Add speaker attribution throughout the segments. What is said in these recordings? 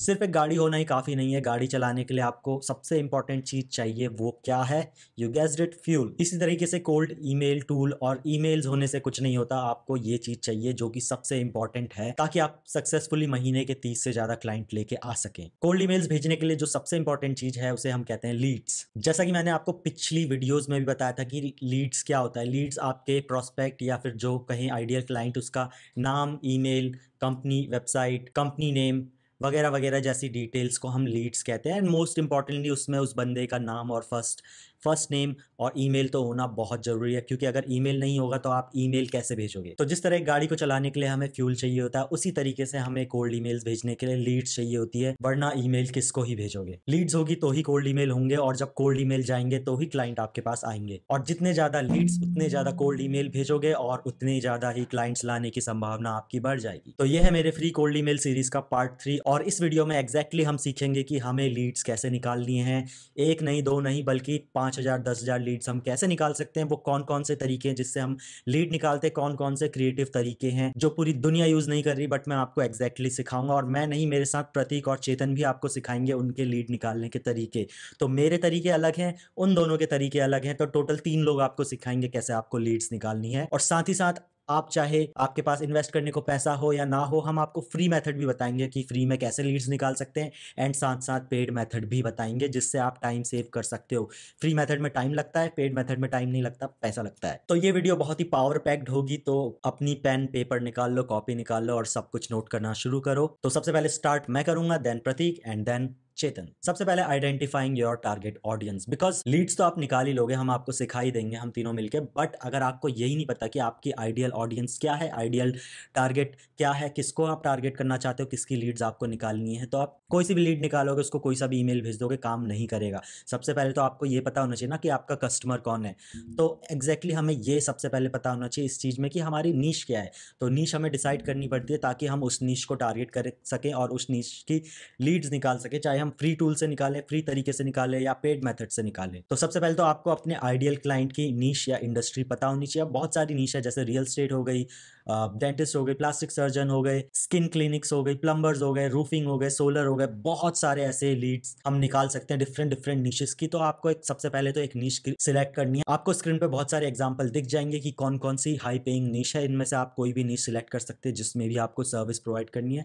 Speaker 1: सिर्फ एक गाड़ी होना ही काफ़ी नहीं है गाड़ी चलाने के लिए आपको सबसे इंपॉर्टेंट चीज़ चाहिए वो क्या है यू गैस डेट फ्यूल इसी तरीके से कोल्ड ईमेल टूल और ईमेल्स होने से कुछ नहीं होता आपको ये चीज़ चाहिए जो कि सबसे इंपॉर्टेंट है ताकि आप सक्सेसफुली महीने के तीस से ज़्यादा क्लाइंट लेके आ सकें कोल्ड ई भेजने के लिए जो सबसे इंपॉर्टेंट चीज़ है उसे हम कहते हैं लीड्स जैसा कि मैंने आपको पिछली वीडियोज में भी बताया था कि लीड्स क्या होता है लीड्स आपके प्रोस्पेक्ट या फिर जो कहीं आइडियल क्लाइंट उसका नाम email company website company name वगैरह वगैरह जैसी डिटेल्स को हम लीड्स कहते हैं एंड मोस्ट इंपॉर्टेंटली उसमें उस बंदे का नाम और फर्स्ट फर्स्ट नेम और ईमेल तो होना बहुत ज़रूरी है क्योंकि अगर ईमेल नहीं होगा तो आप ईमेल कैसे भेजोगे तो जिस तरह गाड़ी को चलाने के लिए हमें फ्यूल चाहिए होता है उसी तरीके से हमें कोल्ड ईमेल्स भेजने के लिए लीड्स चाहिए होती है वरना ईमेल किसको ही भेजोगे लीड्स होगी तो ही कोल्ड ईमेल होंगे और जब कोल्ड ईमेल जाएंगे तो ही क्लाइंट आपके पास आएंगे और जितने ज़्यादा लीड्स उतने ज़्यादा कोल्ड ईमेल भेजोगे और उतने ज़्यादा ही क्लाइंट्स लाने की संभावना आपकी बढ़ जाएगी तो यह है मेरे फ्री कोल्ड ईमेल सीरीज का पार्ट थ्री और इस वीडियो में exactly हम सीखेंगे कि हमें लीड्स कैसे निकालनी है एक नहीं दो नहीं बल्कि पांच पाँच हज़ार दस हज़ार लीड्स हम कैसे निकाल सकते हैं वो कौन कौन से तरीके हैं जिससे हम लीड निकालते हैं कौन कौन से क्रिएटिव तरीके हैं जो पूरी दुनिया यूज़ नहीं कर रही बट मैं आपको एक्जैक्टली exactly सिखाऊंगा और मैं नहीं मेरे साथ प्रतीक और चेतन भी आपको सिखाएंगे उनके लीड निकालने के तरीके तो मेरे तरीके अलग हैं उन दोनों के तरीके अलग हैं तो टोटल तीन लोग आपको सिखाएंगे कैसे आपको लीड्स निकालनी है और साथ ही साथ आप चाहे आपके पास इन्वेस्ट करने को पैसा हो या ना हो हम आपको फ्री मेथड भी बताएंगे कि फ्री में कैसे लीड्स निकाल सकते हैं एंड साथ साथ पेड मेथड भी बताएंगे जिससे आप टाइम सेव कर सकते हो फ्री मेथड में टाइम लगता है पेड मेथड में टाइम नहीं लगता पैसा लगता है तो ये वीडियो बहुत ही पावर पैक्ड होगी तो अपनी पेन पेपर निकाल लो कॉपी निकाल लो और सब कुछ नोट करना शुरू करो तो सबसे पहले स्टार्ट मैं करूंगा then Prateek and then Chetan सबसे पहले identifying your target audience because leads तो आप निकाल ही लोगे हम आपको सिखाई देंगे हम तीनों मिलके बट अगर आपको यही नहीं पता कि आपकी आइडियल ऑडियंस क्या है आइडियल टारगेट क्या है किसको आप टारगेट करना चाहते हो किसकी लीड्स आपको निकालनी है तो आप कोई सी भी लीड निकालोगे उसको कोई सा भी ईमेल भेज दोगे काम नहीं करेगा सबसे पहले तो आपको ये पता होना चाहिए ना कि आपका कस्टमर कौन है तो एग्जैक्टली exactly हमें ये सबसे पहले पता होना चाहिए इस चीज़ में कि हमारी नीच क्या है तो नीच हमें डिसाइड करनी पड़ती है ताकि हम उस नीच को टारगेट कर सकें और उस नीच की लीड्स निकाल सकें चाहे हम हम फ्री टूल से निकालें फ्री तरीके से निकालें या पेड मेथड से निकालें तो सबसे पहले तो आपको अपने आइडियल क्लाइंट की नीच या इंडस्ट्री पता होनी चाहिए बहुत सारी नीच है जैसे रियल स्टेट हो गई डेंटिस्ट हो गए प्लास्टिक सर्जन हो गए स्किन क्लिनिक्स हो गए प्लम्बर्स हो गए रूफिंग हो गए सोलर हो गए बहुत सारे ऐसे लीड्स हम निकाल सकते हैं डिफरेंट डिफरेंट निशेस की तो आपको एक सबसे पहले तो एक नीच सिलेक्ट करनी है आपको स्क्रीन पे बहुत सारे एग्जाम्पल दिख जाएंगे कि कौन कौन सी हाई पेइंग नीश है इनमें से आप कोई भी नीच सिलेक्ट कर सकते हैं जिसमें भी आपको सर्विस प्रोवाइड करनी है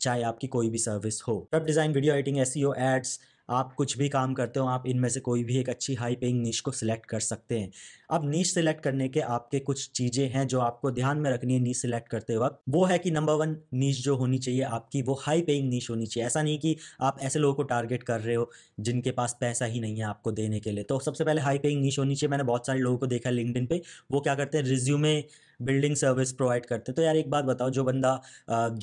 Speaker 1: चाहे आपकी कोई भी सर्विस हो web design video editing S ads आप कुछ भी काम करते हो आप इनमें से कोई भी एक अच्छी हाई पेइंग नीच को सिलेक्ट कर सकते हैं अब नीच सिलेक्ट करने के आपके कुछ चीज़ें हैं जो आपको ध्यान में रखनी है नीच सिलेक्ट करते वक्त वो है कि नंबर वन नीच जो होनी चाहिए आपकी वो हाई पेइंग नीच होनी चाहिए ऐसा नहीं कि आप ऐसे लोगों को टारगेट कर रहे हो जिनके पास पैसा ही नहीं है आपको देने के लिए तो सबसे पहले हाई पेइंग नीच होनी चाहिए मैंने बहुत सारे लोगों को देखा लिंकडिन पे वो क्या करते हैं रिज्यूमे बिल्डिंग सर्विस प्रोवाइड करते हैं तो यार एक बात बताओ जो बंदा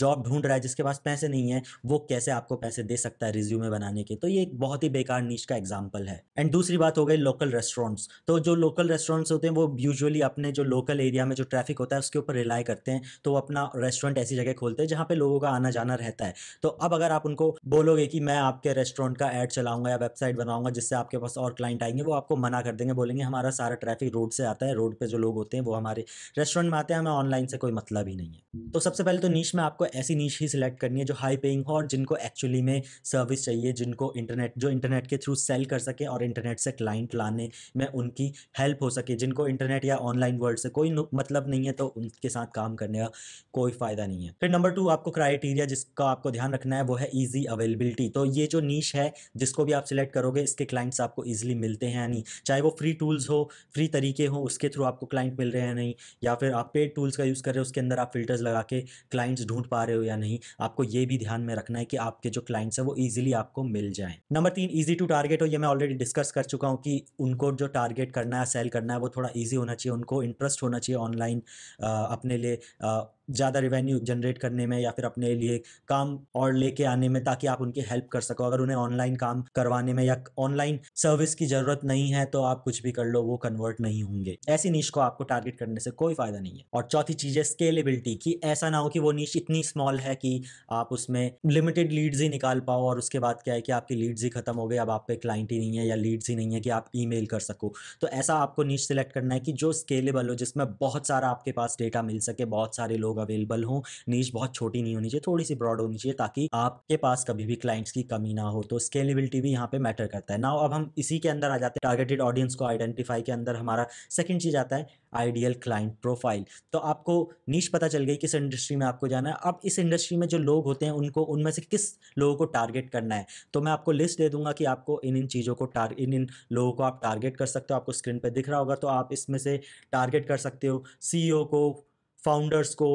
Speaker 1: जॉब ढूंढ रहा है जिसके पास पैसे नहीं है वो कैसे आपको पैसे दे सकता है रिज्यूमे बनाने के तो ये एक बहुत ही बेकार नीच का एग्जाम्पल है एंड दूसरी बात हो गई लोकल रेस्टोरेंट्स तो जो लोकल रेस्टोरेंट्स होते हैं वो यूजुअली अपने जो लोकल एरिया में जो ट्रैफिक होता है उसके ऊपर रिलाई करते हैं तो अपना रेस्टोरेंट ऐसी जगह खोलते हैं जहाँ पे लोगों का आना जाना रहता है तो अब अगर आप उनको बोलोगे कि मैं आपके रेस्टोरेंट का एड चलाऊंगा या वेबसाइट बनाऊंगा जिससे आपके पास और क्लाइंट आएंगे वो आपको मना कर देंगे बोलेंगे हमारा सारा ट्रैफिक रोड से आता है रोड पर जो लोग होते हैं वो हमारे रेस्टोरेंट में आते हैं हमें ऑनलाइन से कोई मतलब ही नहीं है हम्म। तो सबसे पहले तो नीच में आपको ऐसी नीच ही सिलेक्ट करनी है जो हाई पेइंग हो और जिनको एक्चुअली में सर्विस चाहिए जिनको इंटरनेट जो इंटरनेट के थ्रू सेल कर सके और इंटरनेट से क्लाइंट लाने में उनकी हेल्प हो सके जिनको इंटरनेट या ऑनलाइन वर्ल्ड से कोई मतलब नहीं है तो उनके साथ काम करने का कोई फ़ायदा नहीं है फिर नंबर टू आपको क्राइटेरिया जिसका आपको ध्यान रखना है वो है ईजी अवेलेबिलिटी तो ये जो नीच है जिसको भी आप सिलेक्ट करोगे इसके क्लाइंट्स आपको ईजिली मिलते हैं या नहीं चाहे वो फ्री टूल्स हो फ्री तरीके हो उसके थ्रू आपको क्लाइंट मिल रहे हैं नहीं या फिर अगर आप पेड टूल्स का यूज़ कर रहे हो उसके अंदर आप फिल्टर्स लगा के क्लाइंट्स ढूंढ पा रहे हो या नहीं आपको ये भी ध्यान में रखना है कि आपके जो क्लाइंट्स हैं वो ईजिली आपको मिल जाए नंबर तीन ईजी टू टारगेट हो ये मैं ऑलरेडी डिस्कस कर चुका हूँ कि उनको जो टारगेट करना है सेल करना है वो थोड़ा ईजी होना चाहिए उनको इंटरेस्ट होना चाहिए ऑनलाइन अपने लिए ज़्यादा रिवेन्यू जनरेट करने में या फिर अपने लिए काम और लेके आने में ताकि आप उनकी हेल्प कर सको अगर उन्हें ऑनलाइन काम करवाने में या ऑनलाइन सर्विस की ज़रूरत नहीं है तो आप कुछ भी कर लो वो कन्वर्ट नहीं होंगे ऐसी नीच को आपको टारगेट करने से कोई फ़ायदा नहीं है और चौथी चीज़ है स्केलेबिलिटी कि ऐसा ना हो कि वो नीच इतनी स्मॉल है कि आप उसमें लिमिटेड लीड्स ही निकाल पाओ और उसके बाद क्या है कि आपकी लीड्स ही खत्म हो गए अब आप पे क्लाइंट ही नहीं है या लीड्स ही नहीं है कि आप ई कर सको तो ऐसा आपको नीच सिलेक्ट करना है कि जो स्केलेबल हो जिसमें बहुत सारा आपके पास डेटा मिल सके बहुत सारे लोग अवेलेबल हो नीच बहुत छोटी नहीं होनी चाहिए थोड़ी सी ब्रॉड होनी चाहिए ताकि आपके पास कभी भी क्लाइंट्स की कमी ना हो तो स्केलेबिलिटी भी यहाँ पे मैटर करता है ना अब हम इसी के अंदर आ जाते हैं टारगेटेड ऑडियंस को आइडेंटिफाई के अंदर हमारा सेकेंड चीज़ आता है आइडियल क्लाइंट प्रोफाइल तो आपको नीच पता चल गई किस इंडस्ट्री में आपको जाना है अब इस इंडस्ट्री में जो लोग होते हैं उनको उनमें से किस लोगों को टारगेट करना है तो मैं आपको लिस्ट दे दूंगा कि आपको इन इन चीज़ों को टार इन इन लोगों को आप टारगेट कर सकते हो आपको स्क्रीन पर दिख रहा होगा तो आप इसमें से टारगेट कर सकते हो सी को फाउंडर्स को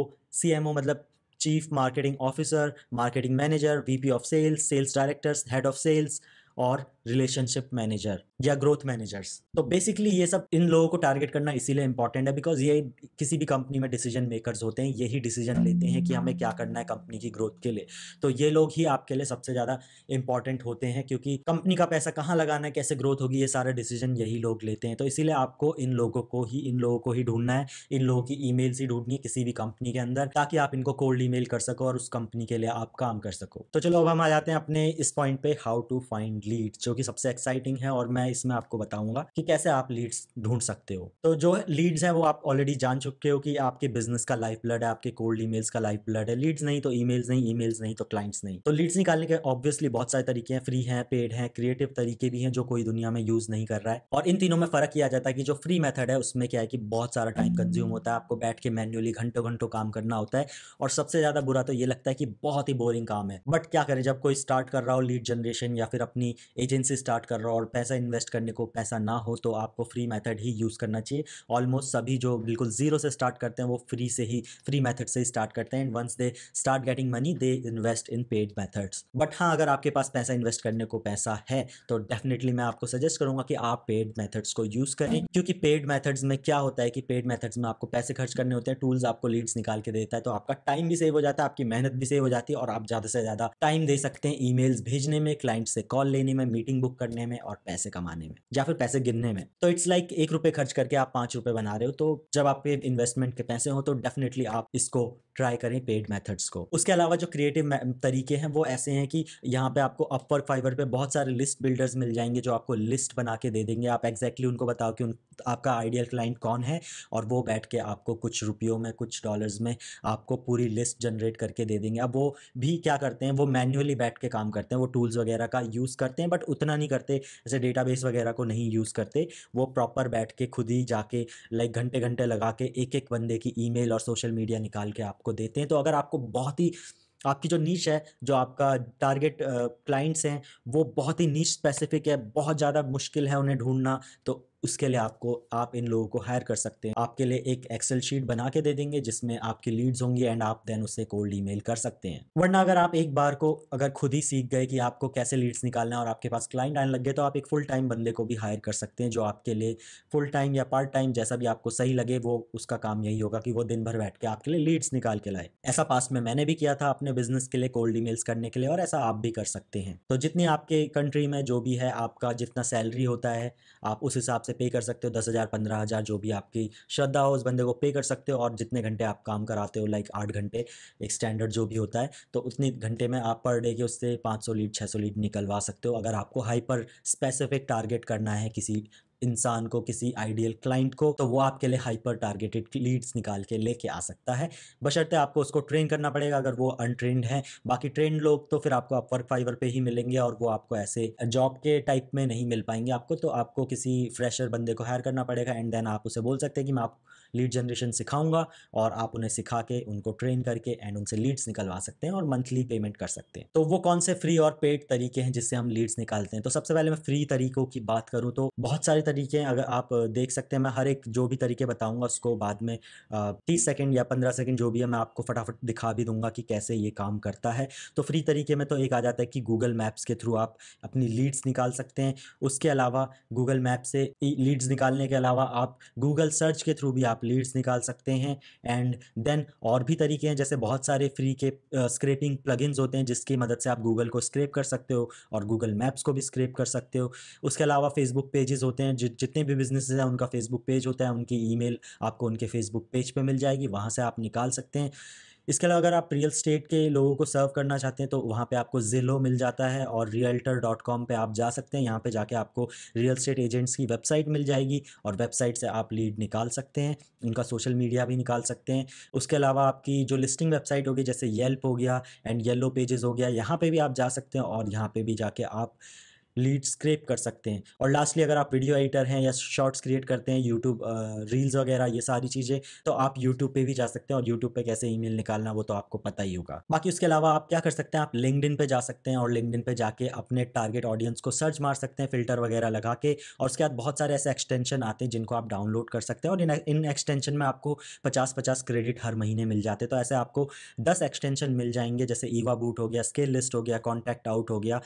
Speaker 1: सी मतलब chief marketing officer marketing manager VP of sales sales directors head of sales और रिलेशनशिप मैनेजर या ग्रोथ मैनेजर्स तो बेसिकली ये सब इन लोगों को टारगेट करना इसीलिए इंपॉर्टेंट है बिकॉज ये किसी भी कंपनी में डिसीजन मेकर्स होते हैं यही डिसीजन लेते हैं कि हमें क्या करना है कंपनी की ग्रोथ के लिए तो ये लोग ही आपके लिए सबसे ज़्यादा इंपॉर्टेंट होते हैं क्योंकि कंपनी का पैसा कहाँ लगाना है कैसे ग्रोथ होगी ये सारा डिसीजन यही लोग लेते हैं तो इसीलिए आपको इन लोगों को ही इन लोगों को ही ढूंढना है इन लोगों की ई ही ढूंढनी है किसी भी कंपनी के अंदर ताकि आप इनको कोल्ड ई कर सको और उस कंपनी के लिए आप काम कर सको तो चलो अब हम आ जाते हैं अपने इस पॉइंट पे हाउ टू फाइंड लीड जो कि सबसे एक्साइटिंग है और मैं इसमें आपको बताऊंगा कि कैसे आप लीड्स ढूंढ सकते हो तो जो लीड्स हैं वो आप ऑलरेडी जान चुके हो कि आपके बिजनेस का लाइफ ब्लड है आपके कोल्ड ईमेल्स का लाइफ ब्लड है लीड्स नहीं तो ईमेल्स नहीं ईमेल्स नहीं तो क्लाइंट्स नहीं तो लीड्स निकालने के ऑब्वियसली बहुत सारे तरीके हैं फ्री हैं पेड हैं क्रिएटिव तरीके भी हैं जो कोई दुनिया में यूज नहीं कर रहा है और इन तीनों में फर्क किया जाता है कि जो फ्री मेथड है उसमें क्या है कि बहुत सारा टाइम कंज्यूम होता है आपको बैठ के मैन्युअली घंटों घंटों काम करना होता है और सबसे ज्यादा बुरा तो ये लगता है कि बहुत ही बोरिंग काम है बट क्या करें जब कोई स्टार्ट कर रहा हो लीड जनरेशन या फिर अपनी एजेंसी स्टार्ट कर रहा हो और पैसा इन्वेस्ट करने को पैसा ना हो तो आपको फ्री मेथड ही यूज़ करना चाहिए ऑलमोस्ट सभी जो बिल्कुल ज़ीरो से स्टार्ट करते हैं वो फ्री से ही फ्री मेथड से ही स्टार्ट करते हैं and once they start getting money they invest in paid methods but हाँ अगर आपके पास पैसा इन्वेस्ट करने को पैसा है तो डेफिनेटली मैं आपको सजेस्ट करूंगा कि आप पेड मैथड्स को यूज़ करें क्योंकि पेड मैथड्स में क्या होता है कि पेड मैथड्स में आपको पैसे खर्च करने होते हैं टूल्स आपको लीड्स निकाल के देता है तो आपका टाइम भी सेव हो जाता है आपकी मेहनत भी सेव हो जाती है और आप ज़्यादा से ज़्यादा टाइम दे सकते हैं ई भेजने में क्लाइंट से कॉल लेने लेने में मीटिंग बुक करने में और पैसे कमाने में या फिर पैसे गिनने में तो इट्स लाइक एक रुपए खर्च करके आप पांच रुपए बना रहे हो तो जब आपके इन्वेस्टमेंट के पैसे हो तो डेफिनेटली आप इसको ट्राई करें पेड मेथड्स को उसके अलावा जो क्रिएटिव तरीके हैं वो ऐसे हैं कि यहाँ पे आपको अपर फाइबर पे बहुत सारे लिस्ट बिल्डर्स मिल जाएंगे जो आपको लिस्ट बना के दे देंगे आप एग्जैक्टली exactly उनको बताओ कि उन आपका आइडियल क्लाइंट कौन है और वो बैठ के आपको कुछ रुपयों में कुछ डॉलर्स में आपको पूरी लिस्ट जनरेट करके दे देंगे अब वो भी क्या करते हैं वो मैन्युअली बैठ के काम करते हैं वो टूल्स वगैरह का यूज़ कर करते हैं बट उतना नहीं करते जैसे डेटाबेस वगैरह को नहीं यूज़ करते वो प्रॉपर बैठ के खुद ही जाके लाइक घंटे घंटे लगा के एक एक बंदे की ई और सोशल मीडिया निकाल के आपको देते हैं तो अगर आपको बहुत ही आपकी जो नीच है जो आपका टारगेट क्लाइंट्स हैं वो बहुत ही नीच स्पेसिफिक है बहुत ज़्यादा मुश्किल है उन्हें ढूंढना तो उसके लिए आपको आप इन लोगों को हायर कर सकते हैं आपके लिए एक एक्सेल शीट बना के दे देंगे जिसमें आपकी लीड्स होंगी एंड आप देन उसे कोल्ड ईमेल कर सकते हैं वरना अगर आप एक बार को अगर खुद ही सीख गए कि आपको कैसे लीड्स निकालना है और आपके पास क्लाइंट आने लग गए तो आप एक फुल टाइम बंदे को भी हायर कर सकते हैं जो आपके लिए फुल टाइम या पार्ट टाइम जैसा भी आपको सही लगे वो उसका काम यही होगा कि वो दिन भर बैठ के आपके लिए लीड्स निकाल के लाए ऐसा पास में मैंने भी किया था अपने बिजनेस के लिए कोल्ड ईमेल्स करने के लिए और ऐसा आप भी कर सकते हैं तो जितनी आपके कंट्री में जो भी है आपका जितना सैलरी होता है आप उस हिसाब से पे कर सकते हो दस हज़ार पंद्रह हज़ार जो भी आपकी श्रद्धा हो उस बंदे को पे कर सकते हो और जितने घंटे आप काम कराते हो लाइक आठ घंटे एक स्टैंडर्ड जो भी होता है तो उतने घंटे में आप पर डे के उससे पाँच सौ लीड छः सौ लीड निकलवा सकते हो अगर आपको हाइपर स्पेसिफिक टारगेट करना है किसी इंसान को किसी आइडियल क्लाइंट को तो वो आपके लिए हाइपर टारगेटेड लीड्स निकाल के लेके आ सकता है बशर्ते आपको उसको ट्रेन करना पड़ेगा अगर वो अनट्रेंड है बाकी ट्रेंड लोग तो फिर आपको अपवर्क फाइवर पे ही मिलेंगे और वो आपको ऐसे जॉब के टाइप में नहीं मिल पाएंगे आपको तो आपको किसी फ्रेशर बंदे को हायर करना पड़ेगा एंड देन आप उसे बोल सकते हैं कि मैं आप लीड जनरेशन सिखाऊंगा और आप उन्हें सिखा के उनको ट्रेन करके एंड उनसे लीड्स निकलवा सकते हैं और मंथली पेमेंट कर सकते हैं तो वो कौन से फ्री और पेड तरीके हैं जिससे हम लीड्स निकालते हैं तो सबसे पहले मैं फ्री तरीकों की बात करूँ तो बहुत सारे तरीके हैं अगर आप देख सकते हैं मैं हर एक जो भी तरीके बताऊँगा उसको बाद में तीस सेकेंड या पंद्रह सेकेंड जो भी है मैं आपको फटाफट दिखा भी दूंगा कि कैसे ये काम करता है तो फ्री तरीके में तो एक आ जाता है कि गूगल मैप्स के थ्रू आप अपनी लीड्स निकाल सकते हैं उसके अलावा गूगल मैप से लीड्स निकालने के अलावा आप गूगल सर्च के थ्रू भी आप लीड्स निकाल सकते हैं एंड देन और भी तरीके हैं जैसे बहुत सारे फ्री के स्क्रेपिंग प्लगइन्स होते हैं जिसकी मदद से आप गूगल को स्क्रेप कर सकते हो और गूगल मैप्स को भी स्क्रेप कर सकते हो उसके अलावा फेसबुक पेजेस होते हैं जि, जितने भी बिजनेस हैं उनका फेसबुक पेज होता है उनकी ई आपको उनके फेसबुक पेज पर मिल जाएगी वहाँ से आप निकाल सकते हैं इसके अलावा अगर आप रियल स्टेट के लोगों को सर्व करना चाहते हैं तो वहाँ पे आपको जिलो मिल जाता है और रियल्टर डॉट कॉम पर आप जा सकते हैं यहाँ पे जाके आपको रियल स्टेट एजेंट्स की वेबसाइट मिल जाएगी और वेबसाइट से आप लीड निकाल सकते हैं उनका सोशल मीडिया भी निकाल सकते हैं उसके अलावा आपकी जो लिस्टिंग वेबसाइट होगी जैसे येल्प हो गया एंड येलो पेजेस हो गया यहाँ पर भी आप जा सकते हैं और यहाँ पर भी जाके आप लीड स्क्रेप कर सकते हैं और लास्टली अगर आप वीडियो एडिटर हैं या शॉर्ट्स क्रिएट करते हैं यूट्यूब रील्स वगैरह ये सारी चीज़ें तो आप यूट्यूब पे भी जा सकते हैं और यूट्यूब पे कैसे ईमेल निकालना वो तो आपको पता ही होगा बाकी उसके अलावा आप क्या कर सकते हैं आप लिंकड पे जा सकते हैं और लिंकड पे जाके अपने टारगेट ऑडियंस को सर्च मार सकते हैं फिल्टर वगैरह लगा के और उसके बाद बहुत सारे ऐसे एक्सटेंशन आते हैं जिनको आप डाउनलोड कर सकते हैं और इन इन एक्सटेंशन में आपको पचास पचास क्रेडिट हर महीने मिल जाते तो ऐसे आपको दस एक्सटेंशन मिल जाएंगे जैसे ईवा बूट हो गया स्केल लिस्ट हो गया कॉन्टैक्ट आउट हो गया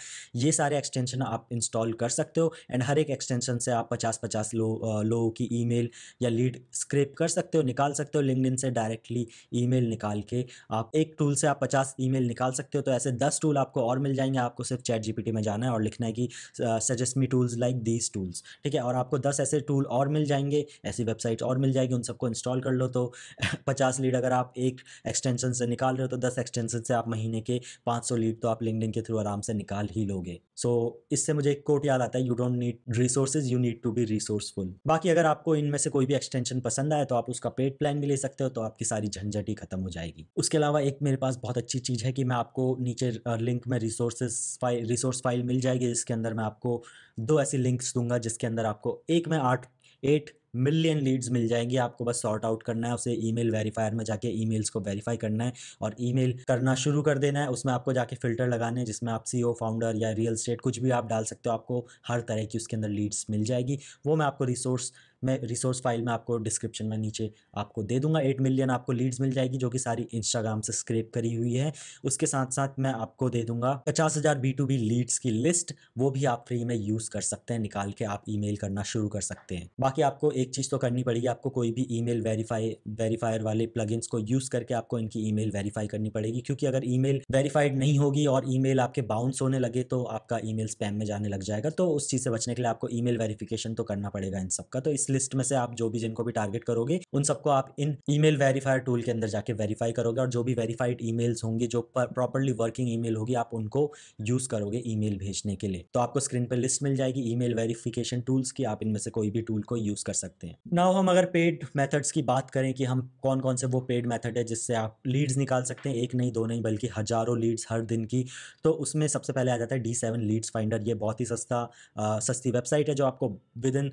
Speaker 1: ये सारे एक्सटेंशन आप आप इंस्टॉल कर सकते हो एंड हर एक एक्सटेंशन से आप पचास पचास लो लोगों की ईमेल या लीड स्क्रेप कर सकते हो निकाल सकते हो लिंकडिन से डायरेक्टली ईमेल निकाल के आप एक टूल से आप पचास ईमेल निकाल सकते हो तो ऐसे दस टूल आपको और मिल जाएंगे आपको सिर्फ चैट जीपीटी में जाना है और लिखना है कि suggest me tools like these tools ठीक है और आपको दस ऐसे टूल और मिल जाएंगे ऐसी वेबसाइट और मिल जाएगी उन सबको इंस्टॉल कर लो तो पचास लीड अगर आप एक एक्सटेंशन से निकाल रहे हो तो दस एक्सटेंशन से आप महीने के पाँच लीड तो आप लिंकडिन के थ्रू आराम से निकाल ही लोगे सो so, इस इससे मुझे एक कोट याद आता है you don't need resources you need to be resourceful बाकी अगर आपको इनमें से कोई भी एक्सटेंशन पसंद आए तो आप उसका पेड प्लान भी ले सकते हो तो आपकी सारी झंझट ही खत्म हो जाएगी उसके अलावा एक मेरे पास बहुत अच्छी चीज़ है कि मैं आपको नीचे लिंक में रिसोर्सेज फाइल रिसोर्स फाइल मिल जाएगी जिसके अंदर मैं आपको दो ऐसी लिंक्स दूंगा जिसके अंदर आपको एक में आठ एट मिलियन लीड्स मिल जाएंगी आपको बस सॉर्ट आउट करना है उसे ईमेल वेरीफायर में जाके ईमेल्स को वेरीफाई करना है और ईमेल करना शुरू कर देना है उसमें आपको जाके फिल्टर लगाने हैं जिसमें आप सीओ फाउंडर e या रियल स्टेट कुछ भी आप डाल सकते हो आपको हर तरह की उसके अंदर लीड्स मिल जाएगी वो मैं आपको रिसोर्स मैं रिसोर्स फाइल में आपको डिस्क्रिप्शन में नीचे आपको दे दूंगा एट मिलियन आपको लीड्स मिल जाएगी जो कि सारी इंस्टाग्राम से स्क्रेप करी हुई है उसके साथ साथ मैं आपको दे दूंगा पचास हज़ार बी टू बी लीड्स की लिस्ट वो भी आप फ्री में यूज़ कर सकते हैं निकाल के आप ई करना शुरू कर सकते हैं बाकी आपको एक चीज़ तो करनी पड़ेगी आपको कोई भी ई मेल वेरीफाई वेरीफायर वाले प्लग को यूज़ करके आपको इनकी ई मेल वेरीफाई करनी पड़ेगी क्योंकि अगर ई मेल वेरीफाइड नहीं होगी और ई मेल आपके बाउंस होने लगे तो आपका ई मेल स्पैम में जाने लग जाएगा तो उस चीज़ से बचने के लिए आपको ई मेल वेरीफिकेशन तो करना पड़ेगा इन सबका तो इस लिस्ट में से आप जो भी जिनको भी टारगेट करोगे उन सबको आप इन ईमेल वेरीफायर टूल के अंदर जाके वेरीफाई करोगे और जो भी वेरीफाइड ईमेल्स होंगे जो प्रॉपरली वर्किंग ईमेल होगी आप उनको यूज करोगे ईमेल भेजने के लिए तो आपको स्क्रीन पर लिस्ट मिल जाएगी ईमेल वेरिफिकेशन टूल्स की आप इनमें से कोई भी टूल को यूज कर सकते हैं नाउ हम अगर पेड मेथड्स की बात करें कि हम कौन कौन से वो पेड मेथड है जिससे आप लीड्स निकाल सकते हैं एक नहीं दो नहीं बल्कि हजारों लीड्स हर दिन की तो उसमें सबसे पहले आ जाता है डी सेवन लीड्स फाइंडर ये बहुत ही सस्ता आ, सस्ती वेबसाइट है जो आपको विद इन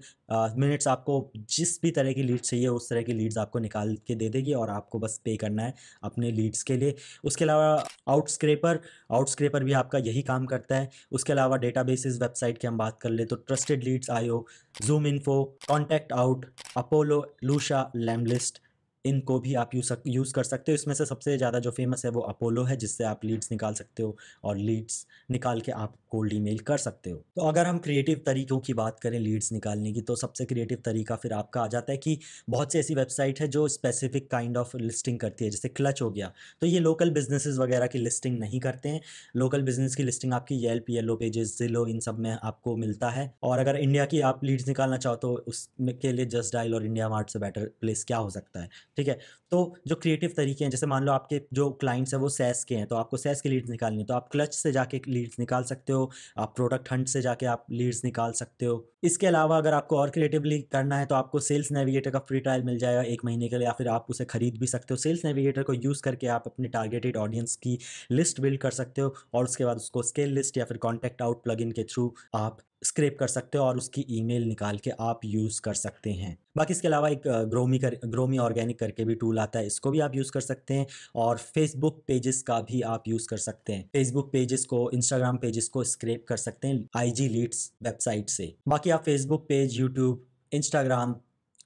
Speaker 1: मिनट्स आप आपको जिस भी तरह की लीड्स चाहिए उस तरह की लीड्स आपको निकाल के दे देगी और आपको बस पे करना है अपने लीड्स के लिए उसके अलावा आउट स्क्रेपर आउट स्क्रेपर भी आपका यही काम करता है उसके अलावा डेटा वेबसाइट की हम बात कर ले तो ट्रस्टेड लीड्स आयो ZoomInfo ContactOut Apollo Lusha Lemlist इनको भी आप यूज यूज़ कर सकते हो इसमें से सबसे ज़्यादा जो फेमस है वो अपोलो है जिससे आप लीड्स निकाल सकते हो और लीड्स निकाल के आप कोल्ड ईमेल कर सकते हो तो अगर हम क्रिएटिव तरीक़ों की बात करें लीड्स निकालने की तो सबसे क्रिएटिव तरीका फिर आपका आ जाता है कि बहुत सी ऐसी वेबसाइट है जो स्पेसिफिक काइंड ऑफ लिस्टिंग करती है जैसे क्लच हो गया तो ये लोकल बिजनेसेस वगैरह की लिस्टिंग नहीं करते हैं लोकल बिजनेस की लिस्टिंग आपकी येल्प येलो पेजेस जिलो इन सब में आपको मिलता है और अगर इंडिया की आप लीड्स निकालना चाहो तो उसके लिए जस्ट डायल और इंडिया मार्ट से बेटर प्लेस क्या हो सकता है ठीक है तो जो क्रिएटिव तरीके हैं जैसे मान लो आपके जो क्लाइंट्स हैं वो सेस के हैं तो आपको सेस के लीड्स निकालनी है तो आप क्लच से जाके लीड्स निकाल सकते हो आप प्रोडक्ट हंट से जाके आप लीड्स निकाल सकते हो इसके अलावा अगर आपको और क्रिएटिवली करना है तो आपको सेल्स नेविगेटर का फ्री ट्रायल मिल जाएगा एक महीने के लिए या फिर आप उसे खरीद भी सकते हो सेल्स नेविगेटर को यूज़ करके आप अपने टारगेटेड ऑडियंस की लिस्ट बिल्ड कर सकते हो और उसके बाद उसको स्केल लिस्ट या फिर कॉन्टैक्ट आउट प्लग के थ्रू आप स्क्रेप कर सकते हो और उसकी ईमेल निकाल के आप यूज़ कर सकते हैं बाकी इसके अलावा एक ग्रोमी कर ग्रोमी ऑर्गेनिक करके भी टूल आता है इसको भी आप यूज़ कर सकते हैं और फेसबुक पेजेस का भी आप यूज़ कर सकते हैं फेसबुक पेजेस को इंस्टाग्राम पेजेस को स्क्रेप कर सकते हैं आईजी लीड्स वेबसाइट से बाकी आप Facebook page YouTube Instagram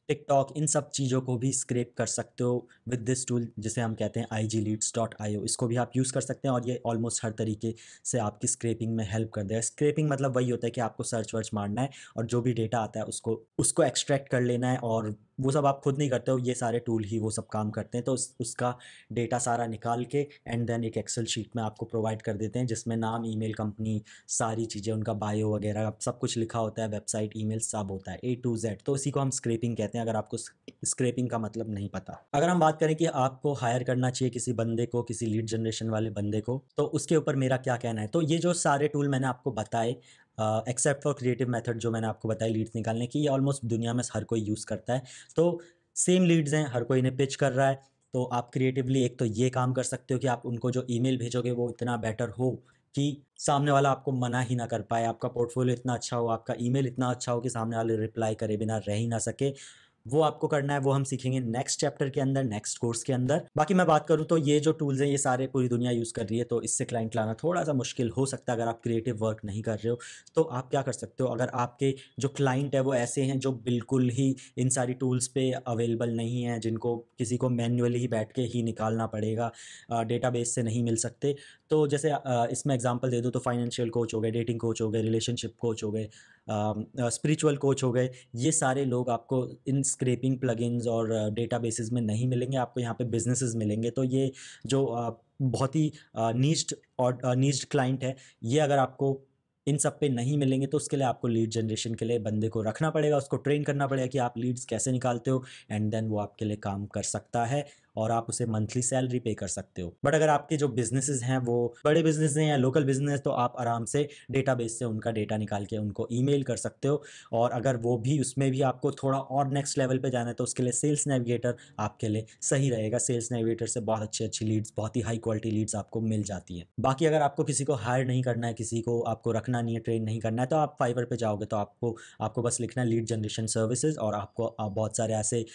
Speaker 1: TikTok इन सब चीज़ों को भी स्क्रेप कर सकते हो विद दिस टूल जिसे हम कहते हैं आई जी लीड्स डॉट आई ओ इसको भी आप यूज़ कर सकते हैं और ये ऑलमोस्ट हर तरीके से आपकी स्क्रेपिंग में हेल्प कर देगा स्क्रेपिंग मतलब वही होता है कि आपको सर्च वर्च मारना है और जो भी डेटा आता है उसको उसको एक्सट्रैक्ट कर लेना है और वो सब आप खुद नहीं करते हो ये सारे टूल ही वो सब काम करते हैं तो उस, उसका डेटा सारा निकाल के एंड देन एक एक्सेल शीट में आपको प्रोवाइड कर देते हैं जिसमें नाम ईमेल कंपनी सारी चीज़ें उनका बायो वगैरह सब कुछ लिखा होता है वेबसाइट ईमेल सब होता है ए टू जेड तो इसी को हम स्क्रेपिंग कहते हैं अगर आपको स्क्रेपिंग का मतलब नहीं पता अगर हम बात करें कि आपको हायर करना चाहिए किसी बंदे को किसी लीड जनरेशन वाले बंदे को तो उसके ऊपर मेरा क्या कहना है तो ये जो सारे टूल मैंने आपको बताए एक्सेप्ट फॉर क्रिएटिव मेथड जो मैंने आपको बताया लीड्स निकालने की ये ऑलमोस्ट दुनिया में हर कोई यूज़ करता है तो सेम लीड्स हैं हर कोई इन्हें पिच कर रहा है तो आप क्रिएटिवली एक तो ये काम कर सकते हो कि आप उनको जो ईमेल भेजोगे वो इतना बेटर हो कि सामने वाला आपको मना ही ना कर पाए आपका पोर्टफोलियो इतना अच्छा हो आपका ईमेल इतना अच्छा हो कि सामने वाले रिप्लाई करे बिना रह ही ना सके वो आपको करना है वो हम सीखेंगे नेक्स्ट चैप्टर के अंदर नेक्स्ट कोर्स के अंदर बाकी मैं बात करूँ तो ये जो टूल्स हैं ये सारे पूरी दुनिया यूज़ कर रही है तो इससे क्लाइंट लाना थोड़ा सा मुश्किल हो सकता है अगर आप क्रिएटिव वर्क नहीं कर रहे हो तो आप क्या कर सकते हो अगर आपके जो क्लाइंट है वो ऐसे हैं जो बिल्कुल ही इन सारी टूल्स पे अवेलेबल नहीं है जिनको किसी को मैनुअली ही बैठ के ही निकालना पड़ेगा बेस से नहीं मिल सकते तो जैसे इसमें एग्जाम्पल दे दूँ तो फाइनेंशियल कोच हो गए डेटिंग कोच हो गए रिलेशनशिप कोच हो गए स्पिरिचुअल um, कोच uh, हो गए ये सारे लोग आपको इन स्क्रेपिंग प्लगइन्स और डेटा uh, में नहीं मिलेंगे आपको यहाँ पे बिजनेसेस मिलेंगे तो ये जो uh, बहुत ही नीच्ड और नीच्ड क्लाइंट है ये अगर आपको इन सब पे नहीं मिलेंगे तो उसके लिए आपको लीड जनरेशन के लिए बंदे को रखना पड़ेगा उसको ट्रेन करना पड़ेगा कि आप लीड्स कैसे निकालते हो एंड देन वो आपके लिए काम कर सकता है और आप उसे मंथली सैलरी पे कर सकते हो बट अगर आपके जो बिजनेसेस हैं वो बड़े बिजनेस हैं या लोकल बिजनेस तो आप आराम से डेटा से उनका डेटा निकाल के उनको ईमेल कर सकते हो और अगर वो भी उसमें भी आपको थोड़ा और नेक्स्ट लेवल पे जाना है तो उसके लिए सेल्स नेविगेटर आपके लिए सही रहेगा सेल्स नेविगेटर से बहुत अच्छी अच्छी लीड्स बहुत ही हाई क्वालिटी लीड्स आपको मिल जाती है बाकी अगर आपको किसी को हायर नहीं करना है किसी को आपको रखना नहीं है ट्रेन नहीं करना है तो आप फाइवर पर जाओगे तो आपको आपको बस लिखना है लीड जनरेशन सर्विसेज और आपको बहुत सारे ऐसे